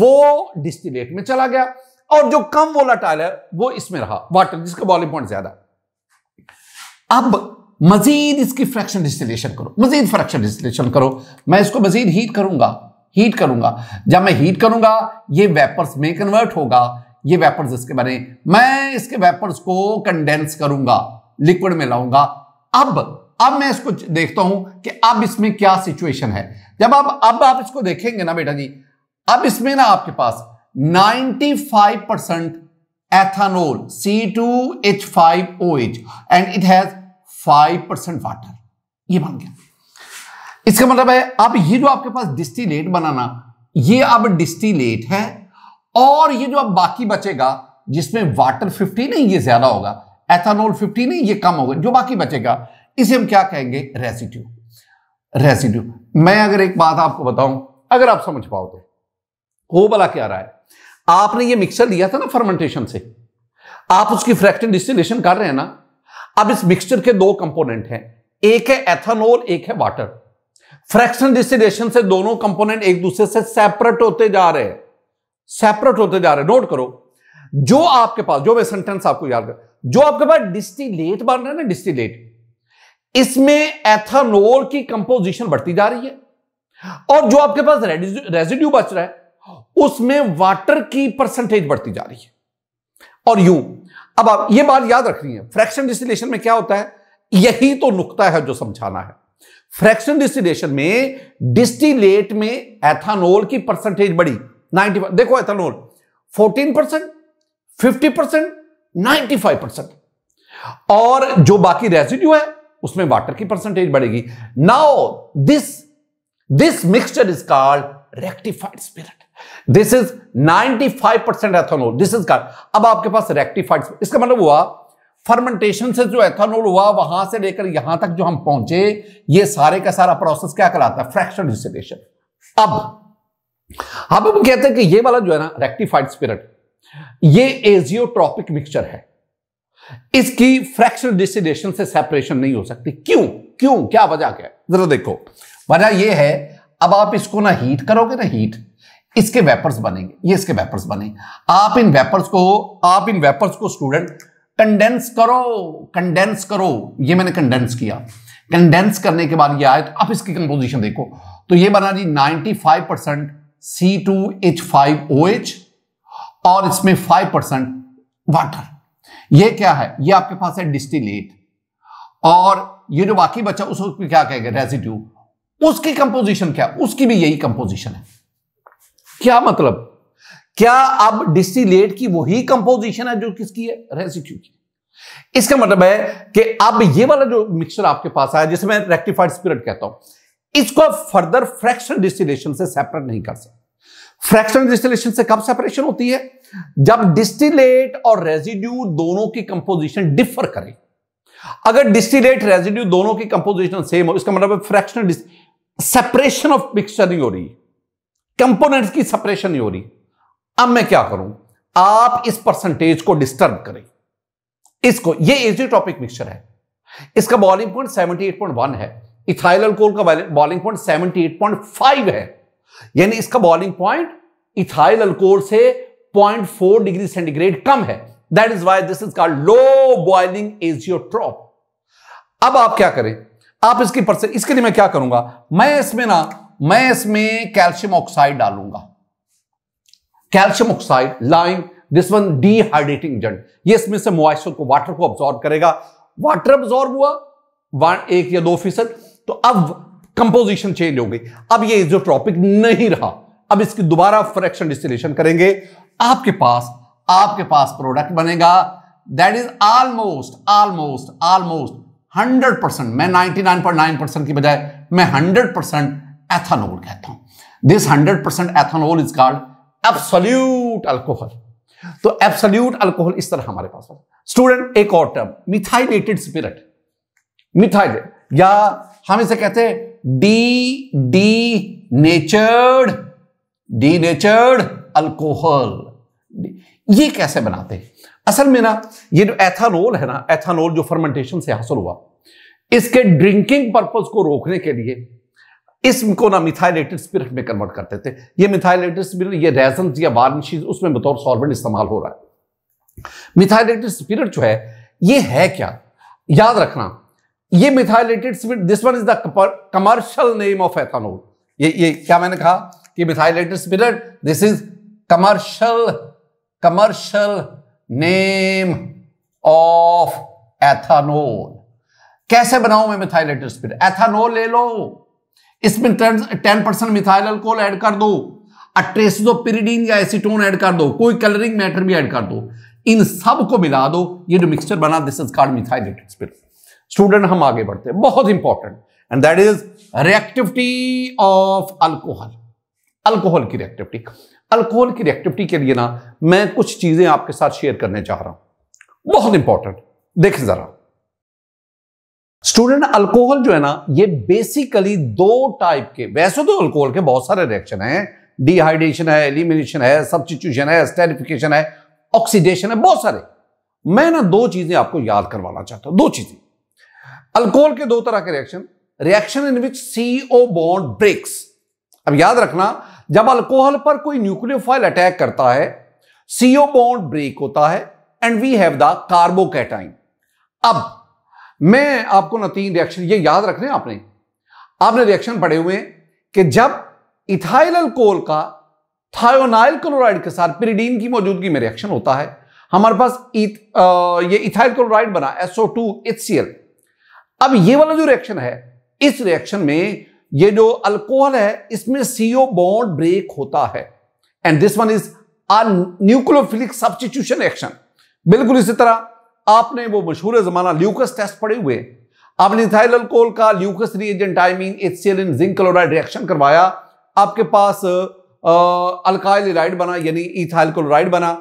A: वो डिस्टिलेट में चला गया और जो कम वोलाटाइल है वो इसमें रहा वाटर जिसका बॉइलिंग पॉइंट ज्यादा अब मजीद इसकी फ्रैक्शन डिस्टिलेशन करो मजीद फ्रैक्शन डिस्टिलेशन करो मैं इसको मजीद हीट करूंगा हीट करूंगा जब मैं हीट करूंगा ये वेपर्स में कन्वर्ट होगा ये वेपर्स इसके बने मैं इसके वेपर्स को कंडेंस करूंगा लिक्विड में लाऊंगा अब अब मैं इसको देखता हूं कि अब इसमें क्या सिचुएशन है जब आप अब आप इसको देखेंगे ना बेटा जी अब इसमें ना आपके पास 95 percent ethanol C2H5OH and it has 5% water ये बन गया इसका मतलब है अब ये जो आपके पास डिस्टिलेट बनाना ये अब डिस्टिलेट है और ये जो अब बाकी बचेगा जिसमें वाटर फिफ्टी नहीं ये ज्यादा होगा एथानोल 15 है ये कम होगा जो बाकी बचेगा इसे हम क्या कहेंगे रेसिड्यू रेसिड्यू मैं अगर एक बात आपको बताऊं अगर आप समझ पाओ तो वो भला क्या रहा है आपने ये मिक्सर लिया था ना फर्मेंटेशन से आप उसकी फ्रैक्शन डिस्टिलेशन कर रहे हैं ना अब इस मिक्सचर के दो कंपोनेंट हैं एक है एथानोल एक है वाटर फ्रैक्शन डिस्टिलेशन से दोनों कंपोनेंट एक दूसरे से सेपरेट होते जा रहे हैं सेपरेट होते जा रहे हैं नोट करो जो आपके पास जो मैं सेंटेंस आपको याद कर जो आपके पास डिस्टिलेट बन रहा है ना डिस्टिलेट इसमें एथानोल की कंपोजिशन बढ़ती जा रही है और जो आपके पास रेजिड्यू बच रहा है उसमें वाटर की परसेंटेज बढ़ती जा रही है और यू अब आप ये बात याद रखनी है फ्रैक्शन डिस्टिलेशन में क्या होता है यही तो नुकता है जो समझाना है फ्रैक्शन डिस्टिलेशन में डिस्टिलेट में एथानोल की परसेंटेज बढ़ी नाइनटी देखो ethanol fourteen percent fifty percent 95 percent और जो बाकी रेसिड्यू है उसमें वाटर की परसेंटेज बढ़ेगी now this this mixture is called rectified spirit this is 95 percent ethanol this is called अब आपके पास रेक्टिफाइड इसका मतलब हुआ फर्मेंटेशन से जो एथोनोल हुआ वहां से लेकर यहां तक जो हम पहुंचे ये सारे का सारा प्रोसेस क्या कहलाता है फ्रैक्शन डिस्टिलेशन अब अब हम कहते हैं कि ये वाला जो है ना रेक्टिफाइड स्पिरिट ये एजियोट्रॉपिक मिक्सचर है इसकी फ्रैक्शनल डिसिडेशन से सेपरेशन नहीं हो सकती क्यों क्यों क्या वजह क्या है जरा देखो वजह यह है अब आप इसको ना हीट करोगे ना हीट इसके वेपर्स बनेंगे ये इसके वेपर्स बने आप इन वेपर्स को आप इन वेपर्स को स्टूडेंट कंडेंस करो कंडेंस करो ये मैंने कंडेंस किया कंडेंस करने के बाद ये आए तो आप इसकी कंपोजिशन देखो तो ये बना जी 95 percent C two H five O H और इसमें फाइव परसेंट वाटर ये क्या है ये आपके पास है डिस्टिलेट और ये जो बाकी बचा उसको क्या कहेंगे रेजिड्यू उसकी कंपोजिशन क्या उसकी भी यही कंपोजिशन है क्या मतलब क्या अब डिस्टिलेट की वही कंपोजिशन है जो किसकी है रेजिड्यू की इसका मतलब है कि अब ये वाला जो मिक्सचर आपके पास आया जिसे मैं रेक्टिफाइड स्पिरिट कहता हूं इसको फर्दर फ्रैक्शन डिस्टिलेशन से सेपरेट नहीं कर सकते फ्रैक्शन डिस्टिलेशन से कब सेपरेशन होती है जब डिस्टिलेट और रेजिड्यू दोनों की कंपोजिशन डिफर करें अगर डिस्टिलेट रेजिड्यू दोनों की कंपोजिशन सेम हो इसका मतलब फ्रैक्शनल सेपरेशन ऑफ मिक्सचर नहीं हो रही कंपोनेंट्स की सेपरेशन नहीं हो रही अब मैं क्या करूं आप इस परसेंटेज को डिस्टर्ब करें इसको ये एजियोटॉपिक मिक्सचर है इसका बॉलिंग पॉइंट 78.1 है इथाइल अल्कोहल का बॉलिंग पॉइंट 78.5 है यानी इसका बॉइलिंग पॉइंट इथाइल अल्कोहल से 0.4 डिग्री सेंटीग्रेड कम है that is why this is called low boiling is azeotrope अब आप क्या करें आप इसकी पर इसके लिए मैं क्या करूंगा मैं इसमें ना मैं इसमें कैल्शियम ऑक्साइड डालूंगा calcium oxide lime this one dehydrating agent ये इसमें से मॉइस्चर को वाटर को ऑब्जॉर्व करेगा वाटर ऑब्जॉर्व हुआ वन एक या दो फीसद तो अब कंपोजिशन चेंज हो गई अब ये इजोट्रॉपिक नहीं रहा अब इसकी दोबारा फ्रैक्शन डिस्टिलेशन करेंगे आपके पास आपके पास प्रोडक्ट बनेगा that is almost almost almost 100 percent मैं 99.9 परसेंट की बजाय मैं 100 परसेंट एथानोल कहता हूं this 100 percent ethanol is called absolute alcohol तो एब्सोल्यूट अल्कोहल इस तरह हमारे पास स्टूडेंट एक और टर्म मिथाइलेटेड स्पिरिट मिथाइल या हम इसे कहते हैं de denatured denatured alcohol ये कैसे बनाते हैं असल में ना ये जो एथानोल है ना एथानोल जो फर्मेंटेशन से हासिल हुआ इसके ड्रिंकिंग पर्पज को रोकने के लिए इसको ना मिथाइलेटेड स्पिरिट में कन्वर्ट करते थे ये मिथाइलेटेड स्पिरिट ये रेजन या वार्निशीज उसमें बतौर सॉल्वेंट इस्तेमाल हो रहा है मिथाइलेटेड स्पिरिट जो है ये है क्या याद रखना ये methylated spirit this one is the commercial name of ethanol ये ये क्या मैंने कहा कि methylated spirit this is commercial commercial name of ethanol कैसे बनाऊ मैं मिथाइलेटेड स्पिरिट एथानोल ले लो इसमें ten percent methyl alcohol add कर दो अट्रेसिडोपिरिडीन या एसीटोन ऐड कर दो कोई कलरिंग मैटर भी ऐड कर दो इन सब को मिला दो ये जो मिक्सचर बना this is called methylated spirit student हम आगे बढ़ते हैं बहुत important and that is reactivity of alcohol alcohol की रिएक्टिविटी अल्कोहल की रिएक्टिविटी के लिए ना मैं कुछ चीजें आपके साथ शेयर करने चाह रहा हूं बहुत इंपॉर्टेंट देखें जरा स्टूडेंट अल्कोहल जो है ना ये बेसिकली दो टाइप के वैसे तो अल्कोहल के बहुत सारे रिएक्शन हैं डिहाइड्रेशन है एलिमिनेशन है सब्सिट्यूशन है स्टेरिफिकेशन है ऑक्सीडेशन है बहुत सारे मैं ना दो चीजें आपको याद करवाना चाहता हूं दो चीजें अल्कोहल के दो तरह के reaction reaction in which CO bond breaks अब याद रखना जब अल्कोहल पर कोई न्यूक्लियोफाइल अटैक करता है सीओ बॉन्ड ब्रेक होता है and we have the carbocation अब मैं आपको नतीन तीन रिएक्शन ये याद रख रहे हैं आपने आपने रिएक्शन पढ़े हुए हैं कि जब इथाइल अल्कोहल का थायोनाइल क्लोराइड के साथ पिरीडीन की मौजूदगी में रिएक्शन होता है हमारे पास इत, आ, ये इथाइल क्लोराइड बना एसओ HCl अब ये वाला जो रिएक्शन है इस रिएक्शन में ये जो अल्कोहल है इसमें सीओ बॉन्ड ब्रेक होता है and this one is a nucleophilic substitution reaction बिल्कुल इसी तरह आपने वो मशहूर जमाना ल्यूकस टेस्ट पड़े हुए आपने इथाइल अल्कोहल का Lucas reagent I mean HCl in zinc chloride reaction करवाया आपके पास अल्काइल इलाइड बना यानी इथाइल क्लोराइड बना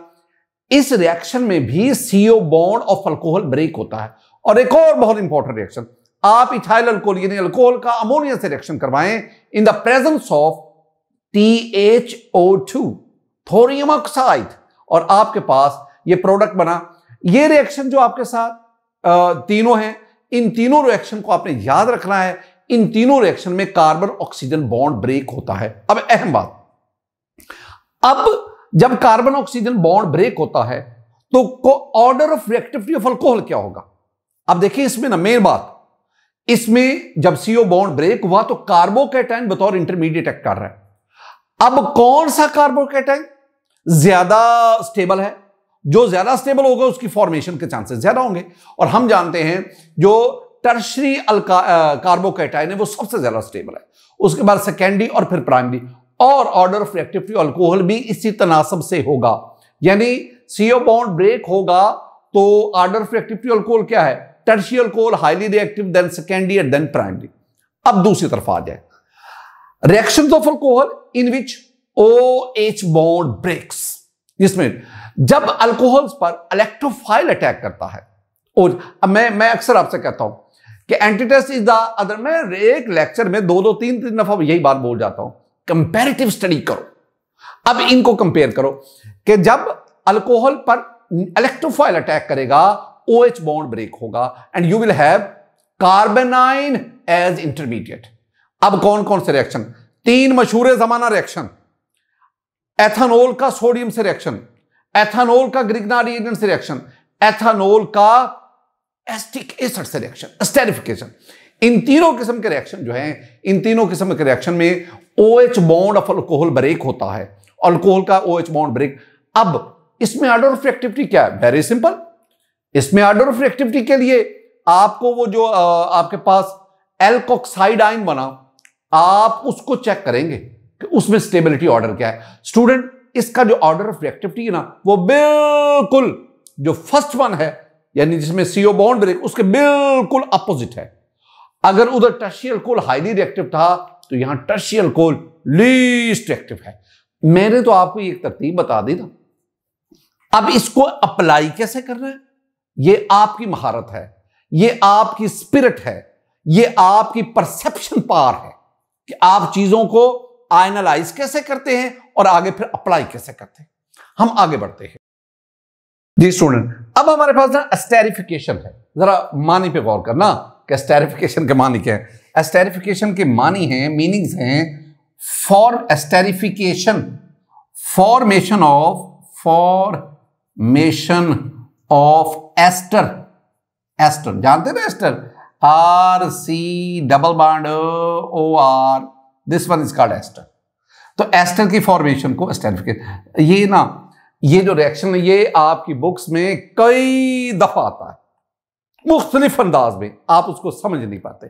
A: इस रिएक्शन में भी CO bond of alcohol break होता है और एक और बहुत इंपॉर्टेंट रिएक्शन आप इथाइल अल्कोहल यानी अल्कोहल का अमोनिया से रिएक्शन करवाएं in the presence of T H O two thorium oxide और आपके पास ये प्रोडक्ट बना ये रिएक्शन जो आपके साथ तीनों हैं इन तीनों रिएक्शन को आपने याद रखना है इन तीनों रिएक्शन में कार्बन ऑक्सीजन बॉन्ड ब्रेक होता है अब अहम बात अब जब कार्बन ऑक्सीजन बॉन्ड ब्रेक होता है तो order of reactivity of alcohol क्या होगा अब देखिए इसमें ना मेन बात इसमें जब सीओ बॉन्ड ब्रेक हुआ तो कार्बोकेटाइन बतौर इंटरमीडिएट एक्ट कर रहा है अब कौन सा कार्बोकेटाइन ज्यादा स्टेबल है जो ज्यादा स्टेबल होगा उसकी फॉर्मेशन के चांसेस ज्यादा होंगे और हम जानते हैं जो टर्शरी कार्बोकेटाइन है वो सबसे ज्यादा स्टेबल है उसके बाद सेकेंडरी और फिर प्राइमरी और ऑर्डर ऑफ रिएक्टिव अल्कोहल भी इसी तनासब से होगा यानी सीओ बॉन्ड ब्रेक होगा तो ऑर्डर ऑफ रिएक्टिव अल्कोहल क्या है tertiary alcohol highly reactive than secondary and then primary अब दूसरी तरफ आ जाए reaction of alcohol in which O H bond breaks जिसमें जब अल्कोहल पर इलेक्ट्रोफाइल अटैक करता है और मैं मैं अक्सर आपसे कहता हूं कि एंटीटेस्ट इज द अदर मैं एक लेक्चर में दो दो तीन तीन दफा यही बात बोल जाता हूं कंपेरेटिव स्टडी करो अब इनको कंपेयर करो कि जब अल्कोहल पर इलेक्ट्रोफाइल अटैक करेगा ओ OH बॉन्ड ब्रेक होगा and you will have carbanion as intermediate अब कौन कौन से रिएक्शन तीन मशहूर जमाना रिएक्शन एथानोल का सोडियम से रिएक्शन एथानोल का ग्रिगनारी से रिएक्शन एथानोल का एस्टिक एसड से रिएक्शन स्टेरिफिकेशन इन तीनों किस्म के रिएक्शन जो हैं इन तीनों किस्म के रिएक्शन में O H bond of alcohol break होता है अल्कोहल का ओ एच बॉन्ड ब्रेक अब इसमें ऑर्डर ऑफ एक्टिविटी क्या है वेरी सिंपल इसमें ऑफ रिएक्टिविटी के लिए आपको वो जो आपके पास एल्कोक्साइड आइन बना आप उसको चेक करेंगे कि उसमें स्टेबिलिटी ऑर्डर क्या है स्टूडेंट इसका जो ऑर्डर ऑफ रिएक्टिविटी है ना वो बिल्कुल जो फर्स्ट वन है यानी जिसमें सीओ बॉन्ड ब्रेक उसके बिल्कुल अपोजिट है अगर उधर टर्शियल कोल हाईली रिएक्टिव था तो यहां टर्शियल कोल लीस्ट रिएक्टिव है मैंने तो आपको एक तरतीब बता दी ना अब इसको अप्लाई कैसे करना है ये आपकी महारत है ये आपकी स्पिरिट है ये आपकी परसेप्शन पार है कि आप चीजों को आइनलाइज कैसे करते हैं और आगे फिर अप्लाई कैसे करते हैं हम आगे बढ़ते हैं जी स्टूडेंट अब हमारे पास ना एस्टेरिफिकेशन है जरा मानी पे गौर करना कि एस्टेरिफिकेशन के मानी क्या है एस्टेरिफिकेशन के मानी हैं मीनिंग्स हैं for esterification formation of formation of ester ester जानते ना ester R C double bond O R this one is called ester तो एस्टर की फॉर्मेशन को एस्टेरिफिकेशन ये ना ये जो रिएक्शन है ये आपकी बुक्स में कई दफा आता है मुख्तलिफ अंदाज में आप उसको समझ नहीं पाते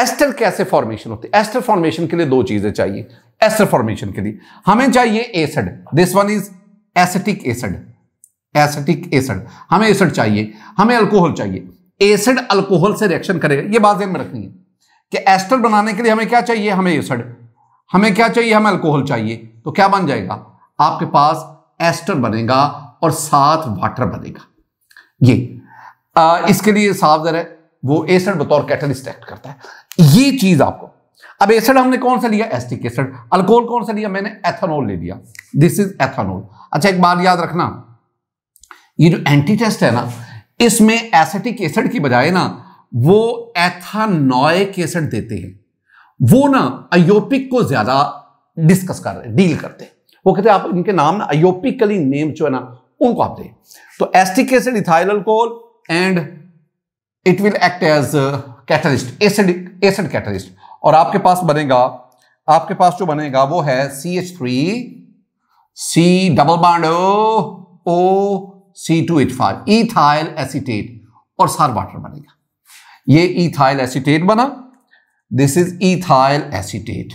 A: एस्टर कैसे फॉर्मेशन होती है एस्टर फॉर्मेशन के लिए दो चीजें चाहिए एस्टर फॉर्मेशन के लिए हमें चाहिए acid this one is acetic acid acetic acid हमें एसिड चाहिए हमें अल्कोहल चाहिए एसिड अल्कोहल से रिएक्शन करेगा ये बात में रखनी है कि एस्टर बनाने के लिए हमें क्या चाहिए हमें एसिड हमें क्या चाहिए हमें अल्कोहल चाहिए तो क्या बन जाएगा आपके पास एस्टर बनेगा और साथ वाटर बनेगा ये आ, इसके लिए साफ जर है वो एसिड बतौर कैटलिस्ट एक्ट करता है ये चीज आपको अब एसिड हमने कौन सा लिया एस्टिक एसिड अल्कोहल कौन सा लिया मैंने एथेनॉल ले लिया दिस इज एथेनॉल अच्छा एक बात याद रखना ये जो एंटी टेस्ट है ना इसमें एसेटिक एसिड की बजाय ना वो एथानॉइक एसिड देते हैं वो ना अयोपिक को ज्यादा डिस्कस कर रहे डील करते हैं वो कहते हैं आप इनके नाम ना अयोपिकली नेम जो है ना उनको आप दें तो acetic acid ethyl alcohol and it will act as catalyst acid acid catalyst और आपके पास बनेगा आपके पास जो बनेगा वो है C H three C double bond O C two H five ethyl acetate और सार वाटर बनेगा ये ईथाइल एसिटेट बना this is ethyl acetate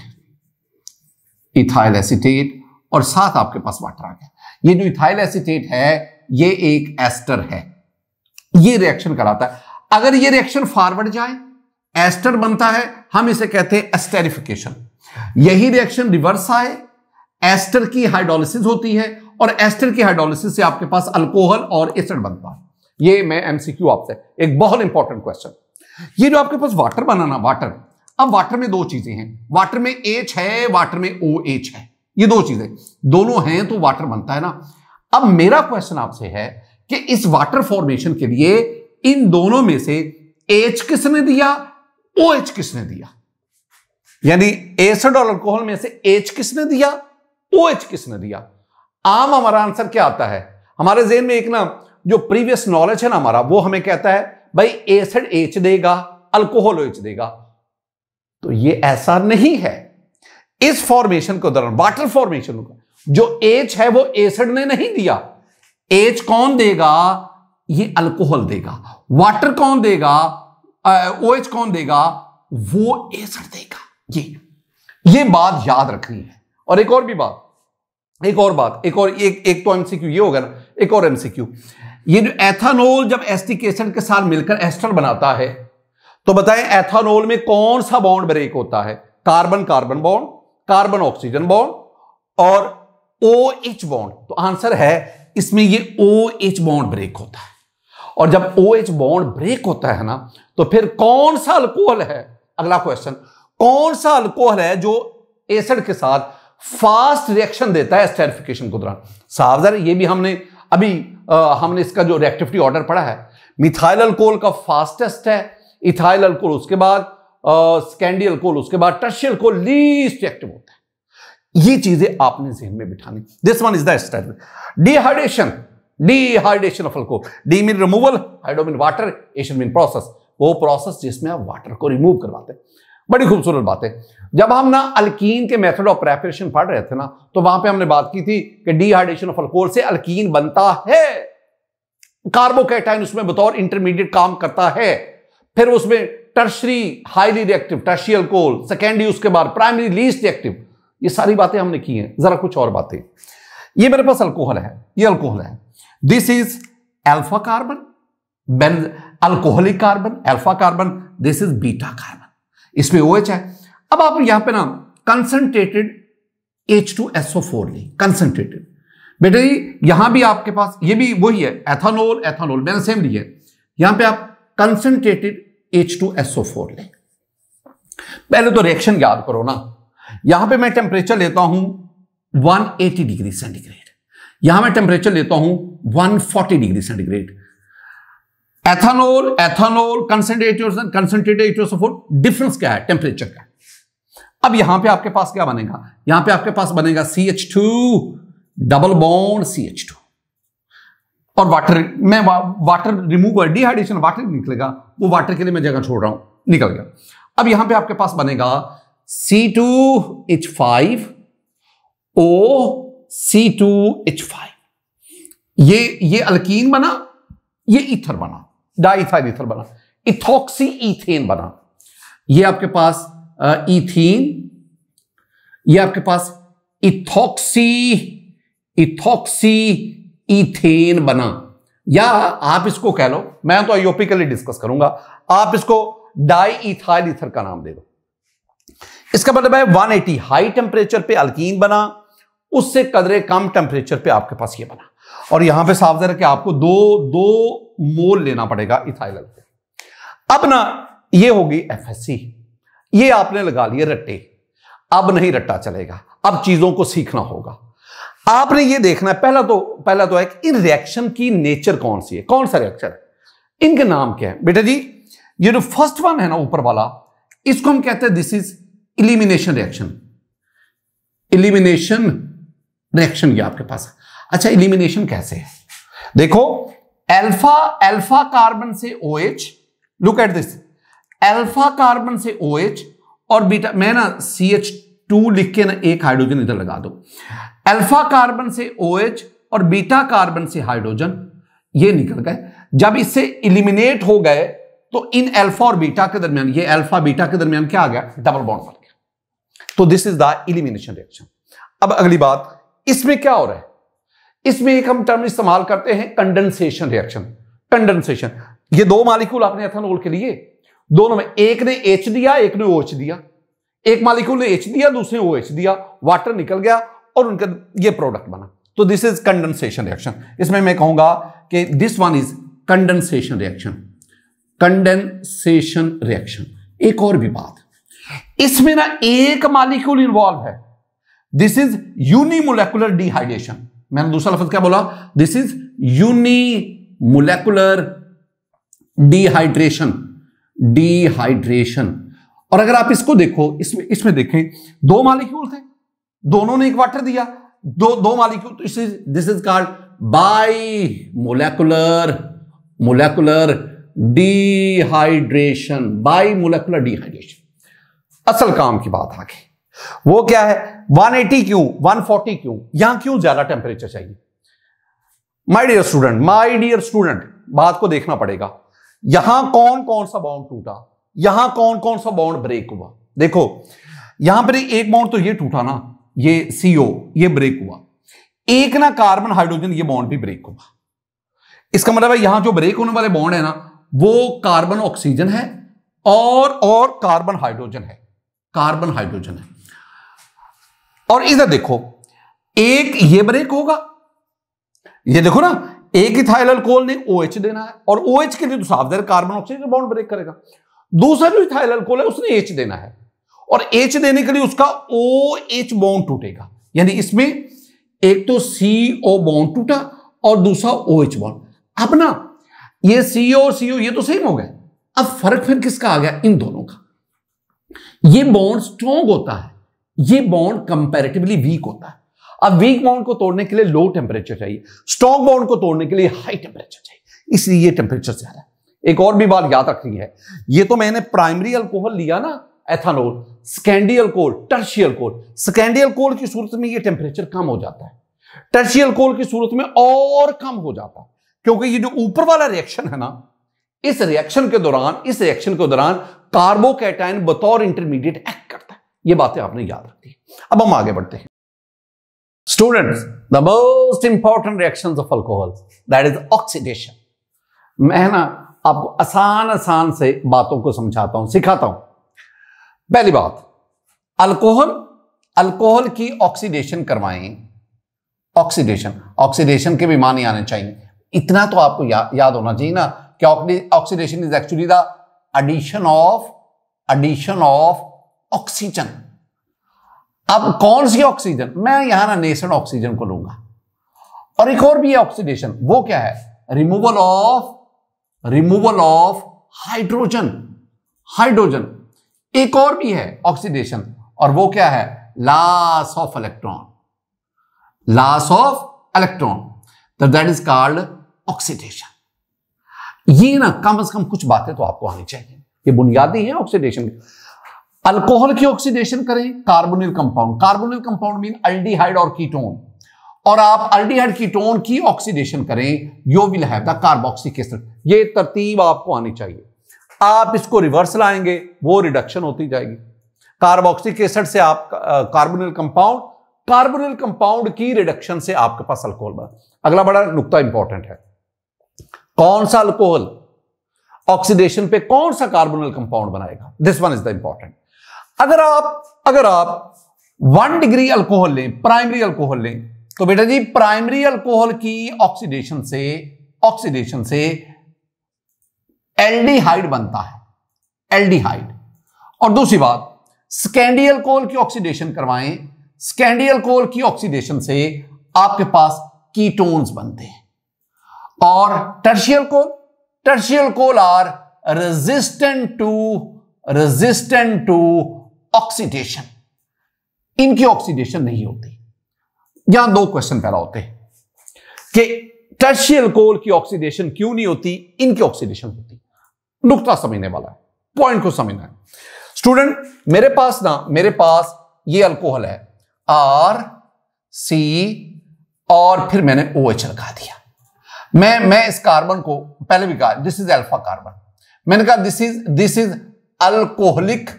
A: ethyl acetate और साथ आपके पास वाटर आ गया ये जो इथाइल एसिटेट है ये एक एस्टर है ये रिएक्शन कराता है अगर ये रिएक्शन फॉरवर्ड जाए एस्टर बनता है हम इसे कहते हैं एस्टेरिफिकेशन यही रिएक्शन रिवर्स आए एस्टर की हाइड्रोलिसिस होती है और एस्टर की हाइड्रोलिसिस से आपके पास अल्कोहल और एसिड बनता है ये मैं एमसीक्यू आपसे एक बहुत इंपॉर्टेंट क्वेश्चन ये जो आपके पास वाटर बनाना वाटर अब वाटर में दो चीजें हैं वाटर में एच है वाटर में ओ एच है ये दो चीजें दोनों हैं तो वाटर बनता है ना अब मेरा क्वेश्चन आपसे है कि इस वाटर फॉर्मेशन के लिए इन दोनों में से एच किसने दिया ओ एच किसने दिया यानी एसिड और अल्कोहल में से एच किसने दिया ओ एच किसने दिया आम हमारा आंसर क्या आता है हमारे जेन में एक ना जो प्रीवियस नॉलेज है ना हमारा वो हमें कहता है भाई एसिड एच देगा अल्कोहल एच देगा तो ये ऐसा नहीं है इस फॉर्मेशन के दौरान वाटर फॉर्मेशन जो एच है वो एसिड ने नहीं दिया एच कौन देगा ये अल्कोहल देगा वाटर कौन देगा ओ एच कौन देगा वो एसिड देगा ये ये बात याद रखनी है और एक और भी बात एक और बात एक और एक एक तो एमसीक्यू ये होगा ना एक और एमसीक्यू ये जो एथानोल जब एस्टिकेशन के साथ मिलकर एस्टर बनाता है तो बताएं एथानोल में कौन सा बॉन्ड ब्रेक होता है carbon carbon bond carbon oxygen bond और ओ एच बॉन्ड तो आंसर है इसमें ये ओ एच बॉन्ड ब्रेक होता है और जब ओ एच बॉन्ड ब्रेक होता है ना तो फिर कौन सा अल्कोहल है अगला क्वेश्चन कौन सा अल्कोहल है जो एसिड के साथ फास्ट रिएक्शन देता है स्टेरिफिकेशन के दौरान सावधान ये भी हमने अभी आ, हमने इसका जो रिएक्टिविटी ऑर्डर पढ़ा है मिथाइल अल्कोहल का फास्टेस्ट है इथाइल अल्कोहल उसके बाद स्कैंडी अल्कोहल उसके बाद टर्शी अल्कोहल लीस्ट रिएक्टिव होता है ये चीजें आपने जहन में बिठानी this one is the dehydration dehydration of alcohol de mean removal hydro mean water ation mean process वो प्रोसेस जिसमें आप वाटर को रिमूव करवाते हैं बड़ी खूबसूरत बात है जब हम ना अल्कीन के मेथड ऑफ प्रेपरेशन पढ़ रहे थे ना तो वहां पे हमने बात की थी कि डिहाइड्रेशन ऑफ अल्कोहल से अल्कीन बनता है कार्बोकेटाइन उसमें बतौर इंटरमीडिएट काम करता है फिर उसमें tertiary highly reactive tertiary alcohol secondary उसके बाद प्राइमरी लीस्ट रिएक्टिव ये सारी बातें हमने की हैं जरा कुछ और बातें ये मेरे पास अल्कोहल है ये अल्कोहल है दिस इज एल्फा कार्बन बेन alcoholic carbon alpha carbon this is beta carbon इसमें ओ एच है अब आप यहां पे ना concentrated H two SO four ली कंसनट्रेटेड बेटा जी यहां भी आपके पास ये भी वही है एथानोल एथानोल मैंने सेम ली है यहां पे आप concentrated H two SO four लें पहले तो रिएक्शन याद करो ना यहां पे मैं टेम्परेचर लेता हूं 180 डिग्री सेंटीग्रेड यहां मैं टेम्परेचर लेता हूं 140 degree centigrade ethanol ethanol concentrated concentrated इटोसोफोर डिफरेंस क्या है टेम्परेचर का अब यहां पे आपके पास क्या बनेगा यहां पे आपके पास बनेगा C H two double bond C H two और वाटर में वा, वाटर रिमूवर डिहाइड्रेशन वाटर निकलेगा वो वाटर के लिए मैं जगह छोड़ रहा हूं निकल गया अब यहां पे आपके पास बनेगा C two H five O C two H five ये ये अल्कीन बना ये इथर बना डाइथाइल इथर बना इथोक्सी इथेन बना ये आपके पास इथीन ये आपके पास इथोक्सी इथोक्सी इथेन बना या आप इसको कह लो मैं तो आयोपिकली डिस्कस करूंगा आप इसको डाई इथाइल इथर का नाम दे दो इसका मतलब है 180 हाई टेम्परेचर पे अल्कीन बना उससे कदरे कम टेम्परेचर पे आपके पास ये बना और यहां पे साफ रखें आपको दो दो मोल लेना पड़ेगा इथाइल अल्कोहल अब ना ये होगी सी ये आपने लगा लिए रट्टे अब नहीं रट्टा चलेगा अब चीजों को सीखना होगा आपने ये देखना है पहला तो पहला तो है कि इन रिएक्शन की नेचर कौन सी है कौन सा रिएक्शन है इनके नाम क्या है बेटा जी ये जो फर्स्ट वन है ना ऊपर वाला इसको हम कहते हैं this is elimination reaction elimination reaction ये आपके पास है अच्छा इलिमिनेशन कैसे है देखो एल्फा एल्फा कार्बन से O H look at this alpha carbon से ओ एच और बीटा मैं ना सी एच टू लिख के ना एक हाइड्रोजन इधर लगा दो अल्फा कार्बन से ओ एच और बीटा कार्बन से हाइड्रोजन ये निकल गए जब इससे इलिमिनेट हो गए तो इन अल्फा और बीटा के दरमियान ये अल्फा बीटा के दरमियान क्या आ गया डबल बॉन्ड बन गया तो this is the elimination reaction अब अगली बात इसमें क्या हो रहा है इसमें एक हम टर्म इस्तेमाल करते हैं कंडेंसेशन रिएक्शन कंडेंसेशन ये दो मालिक्यूल आपने एथेनॉल के लिए दोनों में एक ने एच दिया एक ने एच दिया एक मालिक्यूल ने एच दिया दूसरे ओ एच दिया वाटर निकल गया और उनका ये प्रोडक्ट बना तो दिस इज कंडेंसेशन रिएक्शन इसमें मैं कहूंगा कि this one is condensation reaction condensation reaction एक और भी बात इसमें ना एक मालिक्यूल इन्वॉल्व है दिस इज यूनिमोलेकुलर डिहाइड्रेशन मैंने दूसरा लफ्ज क्या बोला this is molecular dehydration dehydration और अगर आप इसको देखो इसमें इसमें देखें दो मालिक्यूल थे दोनों ने एक वाटर दिया दो दो मालिक्यूल तो this is called bimolecular molecular dehydration bimolecular dehydration असल काम की बात आ गई वो क्या है 180 क्यों 140 क्यों यहां क्यों ज्यादा टेम्परेचर चाहिए my dear student my dear student बात को देखना पड़ेगा यहां कौन कौन सा बाउंड टूटा यहां कौन कौन सा बाउंड ब्रेक हुआ देखो यहां पर एक बाउंड तो ये टूटा ना ये सीओ ये ब्रेक हुआ एक ना कार्बन हाइड्रोजन ये बॉन्ड भी ब्रेक हुआ इसका मतलब है यहां जो ब्रेक होने वाले बॉन्ड है ना वो कार्बन ऑक्सीजन है और और कार्बन हाइड्रोजन है कार्बन हाइड्रोजन है और इधर देखो एक ये ब्रेक होगा ये देखो ना एक इथाइल अल्कोहल ने ओ OH देना है और ओ OH के लिए तो साफ देर कार्बन ऑक्सीजन बॉन्ड ब्रेक करेगा दूसरा जो इथाइल अल्कोहल है उसने एच देना है और एच देने के लिए उसका ओ एच बॉन्ड टूटेगा यानी इसमें एक तो सी ओ बॉन्ड टूटा और दूसरा ओ एच बॉन्ड अब ना ये सीओ और सीओ ये तो सेम हो गया अब फर्क फिर किसका आ गया इन दोनों का ये बॉन्ड स्ट्रॉन्ग होता है ये बॉन्ड कंपेरेटिवली वीक होता है अब वीक बॉन्ड को तोड़ने के लिए लो टेम्परेचर चाहिए स्ट्रॉन्ग बॉन्ड को तोड़ने के लिए हाई टेम्परेचर चाहिए इसलिए टेम्परेचर ज्यादा है एक और भी बात याद रखनी है ये तो मैंने प्राइमरी अल्कोहल लिया ना ethanol secondary alcohol tertiary alcohol secondary alcohol की सूरत में ये टेम्परेचर कम हो जाता है टर्शी अल्कोहल की सूरत में और कम हो जाता है क्योंकि ये जो ऊपर वाला रिएक्शन है ना इस रिएक्शन के दौरान इस रिएक्शन के दौरान कार्बोकेटाइन बतौर इंटरमीडिएट एक्ट करता है ये बातें आपने याद रखी अब हम आगे बढ़ते हैं student the most important reaction of alcohol that is oxidation मैं ना आपको आसान आसान से बातों को समझाता हूं सिखाता हूं पहली बात अल्कोहल अल्कोहल की ऑक्सीडेशन करवाएं ऑक्सीडेशन ऑक्सीडेशन के भी माने आने चाहिए इतना तो आपको या, याद होना चाहिए ना कि oxidation is actually the addition of addition of oxygen अब कौन सी ऑक्सीजन मैं यहां ना नेशन ऑक्सीजन को लूंगा और एक और भी है ऑक्सीडेशन वो क्या है removal of removal of hydrogen hydrogen एक और भी है ऑक्सीडेशन और वो क्या है loss of electron loss of electron that is called oxidation ये ना कम से कम कुछ बातें तो आपको आनी चाहिए ये बुनियादी है ऑक्सीडेशन अल्कोहल की ऑक्सीडेशन करें carbonyl compound carbonyl compound mean aldehyde और कीटोन और आप अल्डीहाइड कीटोन की ऑक्सीडेशन करें you will have carboxylic acid ये तरतीब आपको आनी चाहिए आप इसको रिवर्स लाएंगे वो रिडक्शन होती जाएगी कार्बोक्सिक एसिड से आप कार्बोनिल कंपाउंड कार्बोनिल कंपाउंड की रिडक्शन से आपके पास अल्कोहल बना अगला बड़ा नुकता इंपॉर्टेंट है कौन सा अल्कोहल ऑक्सीडेशन पे कौन सा कार्बोनल कंपाउंड बनाएगा this one is the important अगर आप अगर आप वन डिग्री अल्कोहल लें प्राइमरी अल्कोहल लें तो बेटा जी प्राइमरी अल्कोहल की ऑक्सीडेशन से ऑक्सीडेशन से एल्डिहाइड बनता है एल्डिहाइड और दूसरी बात स्कैंडी अल्कोहल की ऑक्सीडेशन करवाएं स्कैंडी अल्कोहल की ऑक्सीडेशन से आपके पास कीटोन्स बनते हैं और tertiary alcohol tertiary alcohol are resistant to resistant to oxidation इनकी ऑक्सीडेशन नहीं होती यहां दो क्वेश्चन पैदा होते हैं कि टर्शियल कोल की ऑक्सीडेशन क्यों नहीं होती इनकी ऑक्सीडेशन होती नुकता समझने वाला है पॉइंट को समझना है स्टूडेंट मेरे पास ना मेरे पास ये अल्कोहल है आर सी और फिर मैंने ओ OH एच लगा दिया मैं मैं इस कार्बन को पहले भी कहा दिस इज अल्फा कार्बन मैंने कहा this is this is alcoholic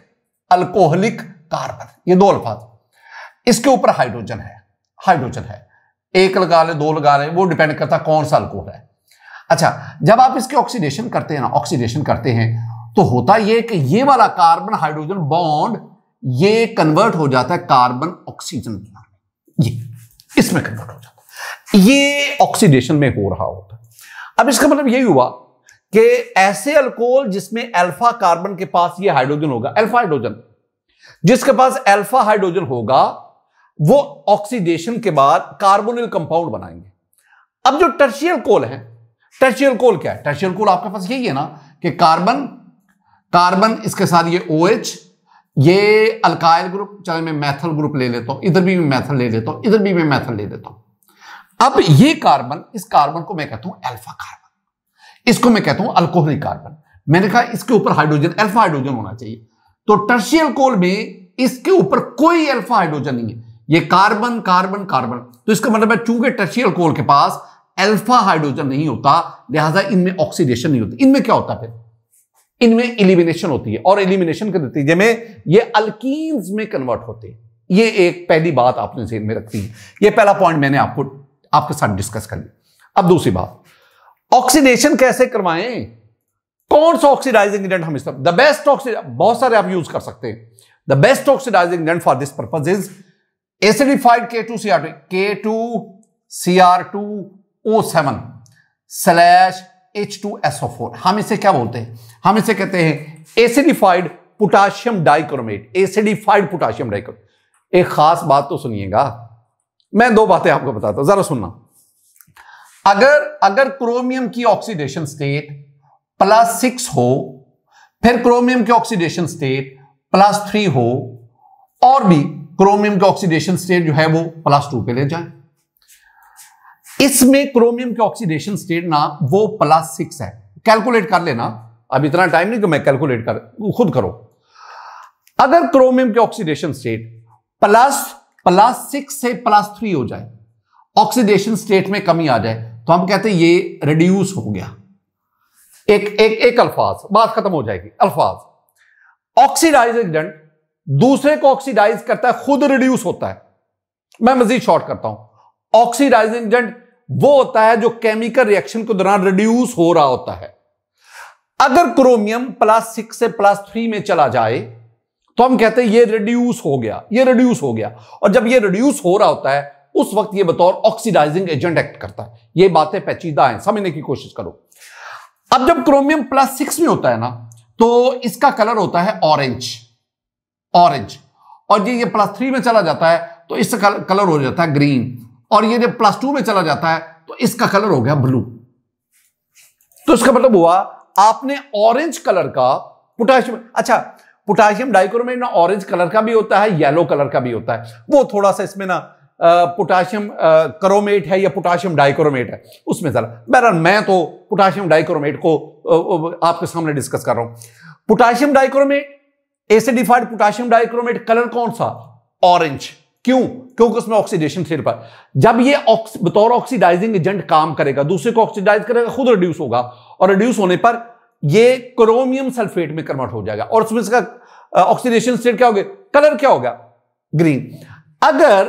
A: alcoholic carbon ये दो अल्फाज इसके ऊपर हाइड्रोजन है हाइड्रोजन है एक लगा ले दो लगा ले वो डिपेंड करता है कौन सा अल्कोहल है अच्छा जब आप इसके ऑक्सीडेशन करते हैं ना ऑक्सीडेशन करते हैं तो होता यह कि ये वाला कार्बन हाइड्रोजन बॉन्ड ये कन्वर्ट हो जाता है कार्बन ऑक्सीजन ये इसमें कन्वर्ट हो जाता है ये ऑक्सीडेशन में हो रहा होता है अब इसका मतलब यही हुआ कि ऐसे अल्कोहल जिसमें अल्फा कार्बन के पास ये हाइड्रोजन होगा अल्फा हाइड्रोजन जिसके पास अल्फा हाइड्रोजन होगा वो ऑक्सीडेशन के बाद कार्बोनिल कंपाउंड बनाएंगे अब जो टर्शियल कोल है टर्शियल कोल क्या है टर्शियल कोल आपके पास यही है ना कि कार्बन कार्बन इसके साथ ये ओ OH, ये अल्काइल ग्रुप चाहे मैं मैथल ग्रुप ले लेता हूं इधर भी मैं मैथल ले लेता हूं इधर भी मैं मैथल ले लेता हूं अब ये कार्बन इस कार्बन को मैं कहता हूं अल्फा कार्बन इसको मैं कहता हूं अल्कोहलिक कार्बन मैंने कहा इसके ऊपर हाइड्रोजन अल्फा हाइड्रोजन होना चाहिए तो टर्शी अल्कोहल में इसके ऊपर कोई अल्फा हाइड्रोजन नहीं है ये कार्बन कार्बन कार्बन तो इसका मतलब है चूंकि टर्शी अल्कोहल के पास अल्फा हाइड्रोजन नहीं होता लिहाजा इनमें ऑक्सीडेशन नहीं होती इनमें क्या होता फिर इनमें इलिमिनेशन होती है और इलिमिनेशन के नतीजे में ये अल्कीन्स में कन्वर्ट होते हैं ये एक पहली बात आपने जेन में रखती है ये पहला पॉइंट मैंने आपको आपके साथ डिस्कस कर ली अब दूसरी बात ऑक्सीडेशन कैसे करवाएं कौन सा ऑक्सीडाइजिंग एजेंट हम इस्तेमाल द बेस्ट ऑक्सीड बहुत सारे आप यूज कर सकते हैं the best oxidising agent for this purpose is acidified K two CR two K two C R two O seven slash H two S O four हम इसे क्या बोलते हैं हम इसे कहते हैं acidified potassium dichromate acidified potassium dichromate एक खास बात तो सुनिएगा मैं दो बातें आपको बताता हूं जरा सुनना अगर अगर क्रोमियम की ऑक्सीडेशन स्टेट प्लस सिक्स हो फिर क्रोमियम की ऑक्सीडेशन स्टेट प्लस थ्री हो और भी क्रोमियम की ऑक्सीडेशन स्टेट जो है वो प्लस टू पे ले जाए इसमें क्रोमियम की ऑक्सीडेशन स्टेट ना वो प्लस सिक्स है कैलकुलेट कर लेना अब इतना टाइम नहीं कि मैं कैलकुलेट कर खुद करो अगर क्रोमियम की oxidation state plus plus six से प्लस थ्री हो जाए ऑक्सीडेशन स्टेट में कमी आ जाए तो हम कहते हैं ये रिड्यूस हो गया एक एक एक अल्फाज बात खत्म हो जाएगी अल्फाज ऑक्सीडाइज एजेंट दूसरे को ऑक्सीडाइज करता है खुद रिड्यूस होता है मैं मजीद शॉर्ट करता हूं ऑक्सीडाइज एजेंट वो होता है जो केमिकल रिएक्शन के दौरान रिड्यूस हो रहा होता है अगर क्रोमियम प्लस सिक्स से प्लस थ्री में चला जाए तो हम कहते हैं ये रिड्यूस हो गया ये रिड्यूस हो गया और जब ये रिड्यूस हो रहा होता है उस वक्त ये बतौर ऑक्सीडाइजिंग एजेंट एक्ट करता है ये बातें पेचीदा हैं समझने की कोशिश करो अब जब क्रोमियम प्लस सिक्स में होता है ना तो इसका कलर होता है ऑरेंज ऑरेंज और ये ये प्लस तो थ्री में चला जाता है तो इसका कलर हो जाता है ग्रीन और ये जब प्लस टू में चला जाता है तो इसका कलर हो गया ब्लू तो इसका मतलब हुआ आपने ऑरेंज कलर का पोटेशियम अच्छा पोटाशियम डाइक्रोमेट ना ऑरेंज कलर का भी होता है येलो कलर का भी होता है वो थोड़ा सा इसमें ना पोटाशियम करोमेट है या पोटाशियम डाइक्रोमेट है उसमें ज़रा बहरहाल मैं तो पोटाशियम डाइक्रोमेट को आपके सामने डिस्कस कर रहा हूं potassium dichromate acidified potassium dichromate colour कौन सा ऑरेंज क्यों क्योंकि उसमें ऑक्सीडेशन सिर पर जब ये बतौर ऑक्सीडाइजिंग एजेंट काम करेगा दूसरे को ऑक्सीडाइज करेगा खुद रिड्यूस होगा और रिड्यूस होने पर ये क्रोमियम सल्फेट में कन्वर्ट हो जाएगा और उसमें इसका ऑक्सीडेशन स्टेट क्या हो गया कलर क्या होगा ग्रीन अगर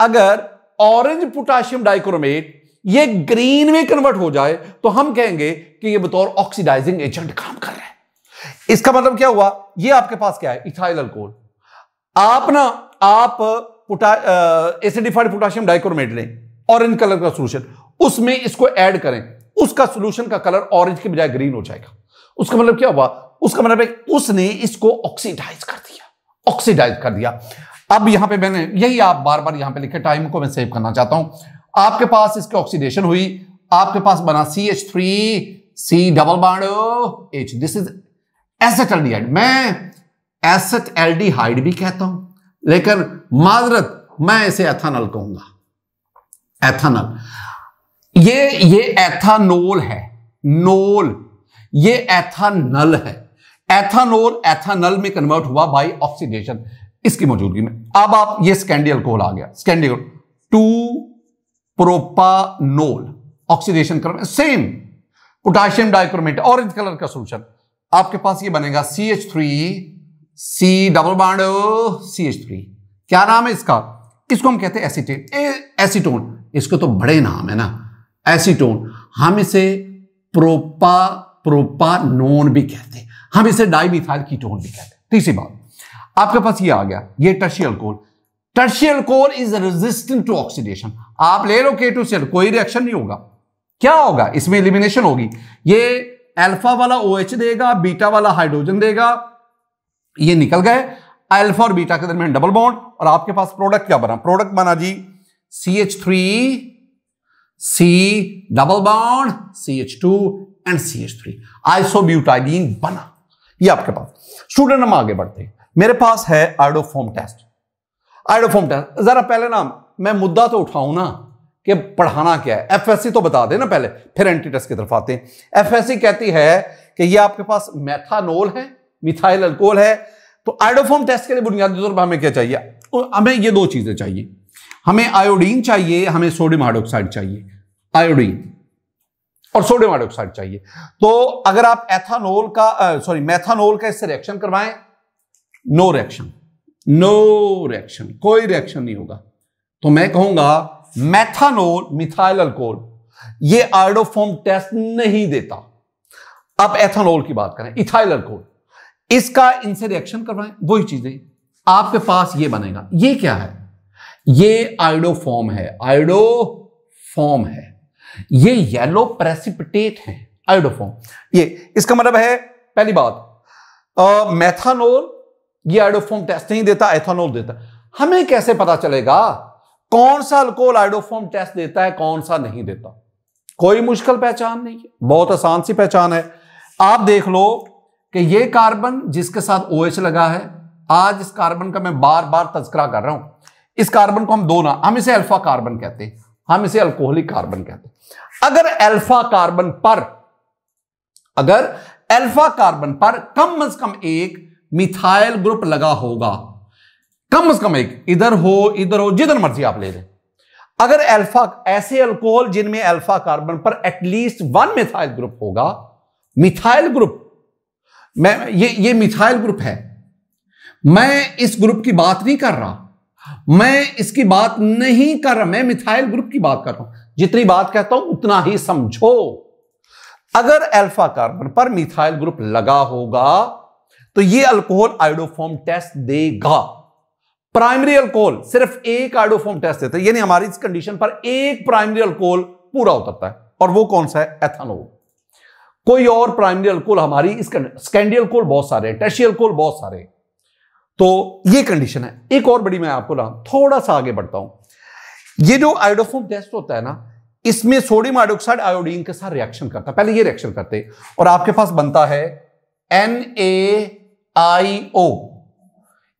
A: अगर ऑरेंज पोटाशियम डाइक्रोमेट ये ग्रीन में कन्वर्ट हो जाए तो हम कहेंगे कि ये बतौर ऑक्सीडाइजिंग एजेंट काम कर रहा है इसका मतलब क्या हुआ ये आपके पास क्या है इथाइल अल्कोहल आप ना आप एसिडिफाइड पोटाशियम डाइक्रोमेट लें ऑरेंज कलर का सोल्यूशन उसमें इसको ऐड करें उसका सोल्यूशन का कलर ऑरेंज के बजाय ग्रीन हो जाएगा उसका मतलब क्या हुआ उसका मतलब उसने इसको ऑक्सीडाइज कर दिया ऑक्सीडाइज कर दिया अब यहां पे मैंने यही आप बार बार यहां पे लिखे टाइम को मैं सेव करना चाहता हूं आपके पास इसकी ऑक्सीडेशन हुई आपके पास बना C H three C double bond H this is acetaldehyde मैं एसेट एल्डिहाइड भी कहता हूं लेकिन माजरत मैं इसे एथानल कहूंगा एथानल ये ये एथानोल है नोल ये एथानल है एथानोल एथानल में कन्वर्ट हुआ बाय ऑक्सीडेशन इसकी मौजूदगी में अब आप ये स्कैंडी अल्कोहल आ गया स्कैंडी टू प्रोपानोल ऑक्सीडेशन क्रम same potassium dichromate orange colour का सोल्यूशन आपके पास ये बनेगा C H three C double bond C H three क्या नाम है इसका इसको हम कहते हैं एसीटेट एसीटोन इसको तो बड़े नाम है ना एसीटोन हम इसे प्रोपा प्रोपानोन भी कहते हैं हम इसे डाईमिथाइल कीटोन भी कहते हैं तीसरी बात आपके पास ये आ गया ये tertiary alcohol tertiary alcohol is resistant to oxidation आप ले लो के टू सेल कोई रिएक्शन नहीं होगा क्या होगा इसमें इलिमिनेशन होगी ये अल्फा वाला ओ OH देगा बीटा वाला हाइड्रोजन देगा ये निकल गए अल्फा और बीटा के दरमियान डबल बॉन्ड और आपके पास प्रोडक्ट क्या बना प्रोडक्ट बना जी C H three C double bond C H two and C H three isobutadiene बना ये आपके पास स्टूडेंट हम आगे बढ़ते हैं मेरे पास है आइडोफॉर्म टेस्ट आइडोफॉर्म टेस्ट जरा पहले ना मैं मुद्दा तो उठाऊं ना कि पढ़ाना क्या है एफएससी तो बता देना पहले फिर एंटी टेस्ट की तरफ आते हैं एफएससी कहती है कि ये आपके पास मैथानोल है मिथाइल अल्कोहल है तो आइडोफॉर्म टेस्ट के लिए बुनियादी तौर पर हमें क्या चाहिए हमें ये दो चीजें चाहिए हमें आयोडीन चाहिए हमें सोडियम हाइड्रोक्साइड चाहिए आयोडीन और सोडियम हाइड्रोक्साइड चाहिए तो अगर आप एथानोल का सॉरी मैथानोल का इससे रिएक्शन करवाएं नो रिएक्शन नो रिएक्शन कोई रिएक्शन नहीं होगा तो मैं कहूंगा मैथानोल मिथाइल अल्कोहल ये आर्डोफॉर्म टेस्ट नहीं देता अब एथानोल की बात करें इथाइल अल्कोहल इसका इनसे रिएक्शन करवाएं वही चीजें आपके पास ये बनेगा ये क्या है ये आइडोफॉर्म है आइडोफॉर्म है ये येलो प्रेसिपिटेट है आयोडोफॉर्म ये इसका मतलब है पहली बात मैथानोल ये आयोडोफॉर्म टेस्ट नहीं देता एथानोल देता हमें कैसे पता चलेगा कौन सा अल्कोहल आइडोफॉर्म टेस्ट देता है कौन सा नहीं देता कोई मुश्किल पहचान नहीं है बहुत आसान सी पहचान है आप देख लो कि ये कार्बन जिसके साथ ओ OH लगा है आज इस कार्बन का मैं बार बार तस्करा कर रहा हूं इस कार्बन को हम दो ना हम इसे अल्फा कार्बन कहते हैं हम इसे अल्कोहलिक कार्बन कहते हैं अगर अल्फा कार्बन पर अगर अल्फा कार्बन पर कम से कम एक मिथाइल ग्रुप लगा होगा कम से कम एक इधर हो इधर हो जिधर मर्जी आप ले लें अगर अल्फा ऐसे अल्कोहल जिनमें अल्फा कार्बन पर एटलीस्ट वन मिथाइल ग्रुप होगा मिथाइल ग्रुप मैं ये ये मिथाइल ग्रुप है मैं इस ग्रुप की बात नहीं कर रहा मैं इसकी बात नहीं कर रहा मैं मिथाइल ग्रुप की बात कर रहा हूं जितनी बात कहता हूं उतना ही समझो अगर अल्फा कार्बन पर मिथाइल ग्रुप लगा होगा तो ये अल्कोहल आइडोफॉर्म टेस्ट देगा प्राइमरी अल्कोहल सिर्फ एक आइडोफॉर्म टेस्ट देता है यानी हमारी इस कंडीशन पर एक प्राइमरी अल्कोहल पूरा उतरता है और वो कौन सा है एथानोल कोई और प्राइमरी अल्कोहल हमारी इस स्कैंडियल कोल बहुत सारे टेशियल कोल बहुत सारे हैं तो ये कंडीशन है एक और बड़ी मैं आपको ला थोड़ा सा आगे बढ़ता हूं ये जो आयोडोफोम टेस्ट होता है ना इसमें सोडियम आयोडोक्साइड आयोडीन के साथ रिएक्शन करता है पहले ये रिएक्शन करते और आपके पास बनता है एन ए आई ओ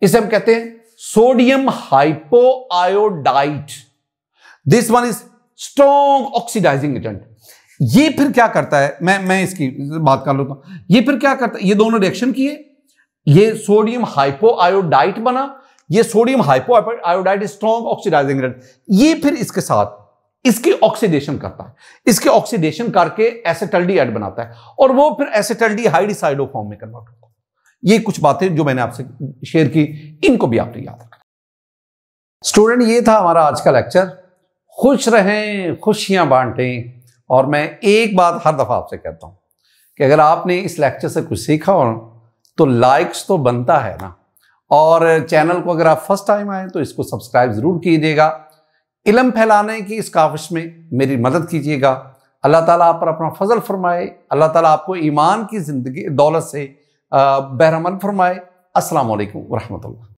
A: इसे हम कहते हैं sodium hypoiodite this one is strong oxidising agent ये फिर क्या करता है मैं मैं इसकी बात कर लेता हूं ये फिर क्या करता है ये दोनों रिएक्शन किए ये सोडियम हाइपोआयोडाइट बना ये sodium hypoiodite strong oxidising ये फिर इसके साथ इसकी ऑक्सीडेशन करता है इसके ऑक्सीडेशन करके एसेटल्डिहाइड बनाता है और वो फिर एसेटल्डिहाइड साइडोफॉर्म में कन्वर्ट होता है ये कुछ बातें जो मैंने आपसे शेयर की इनको भी आपने याद रखा स्टूडेंट ये था हमारा आज का लेक्चर खुश रहें खुशियां बांटें और मैं एक बात हर दफा आपसे कहता हूं कि अगर आपने इस लेक्चर से कुछ सीखा और तो लाइक्स तो बनता है ना और चैनल को अगर आप फर्स्ट टाइम आए तो इसको सब्सक्राइब ज़रूर कीजिएगा इलम फैलाने की इस काविश में मेरी मदद कीजिएगा अल्लाह ताला आप पर अपना फजल फरमाए अल्लाह ताला आपको ईमान की ज़िंदगी दौलत से बहरमन फरमाए असलकम वरहमल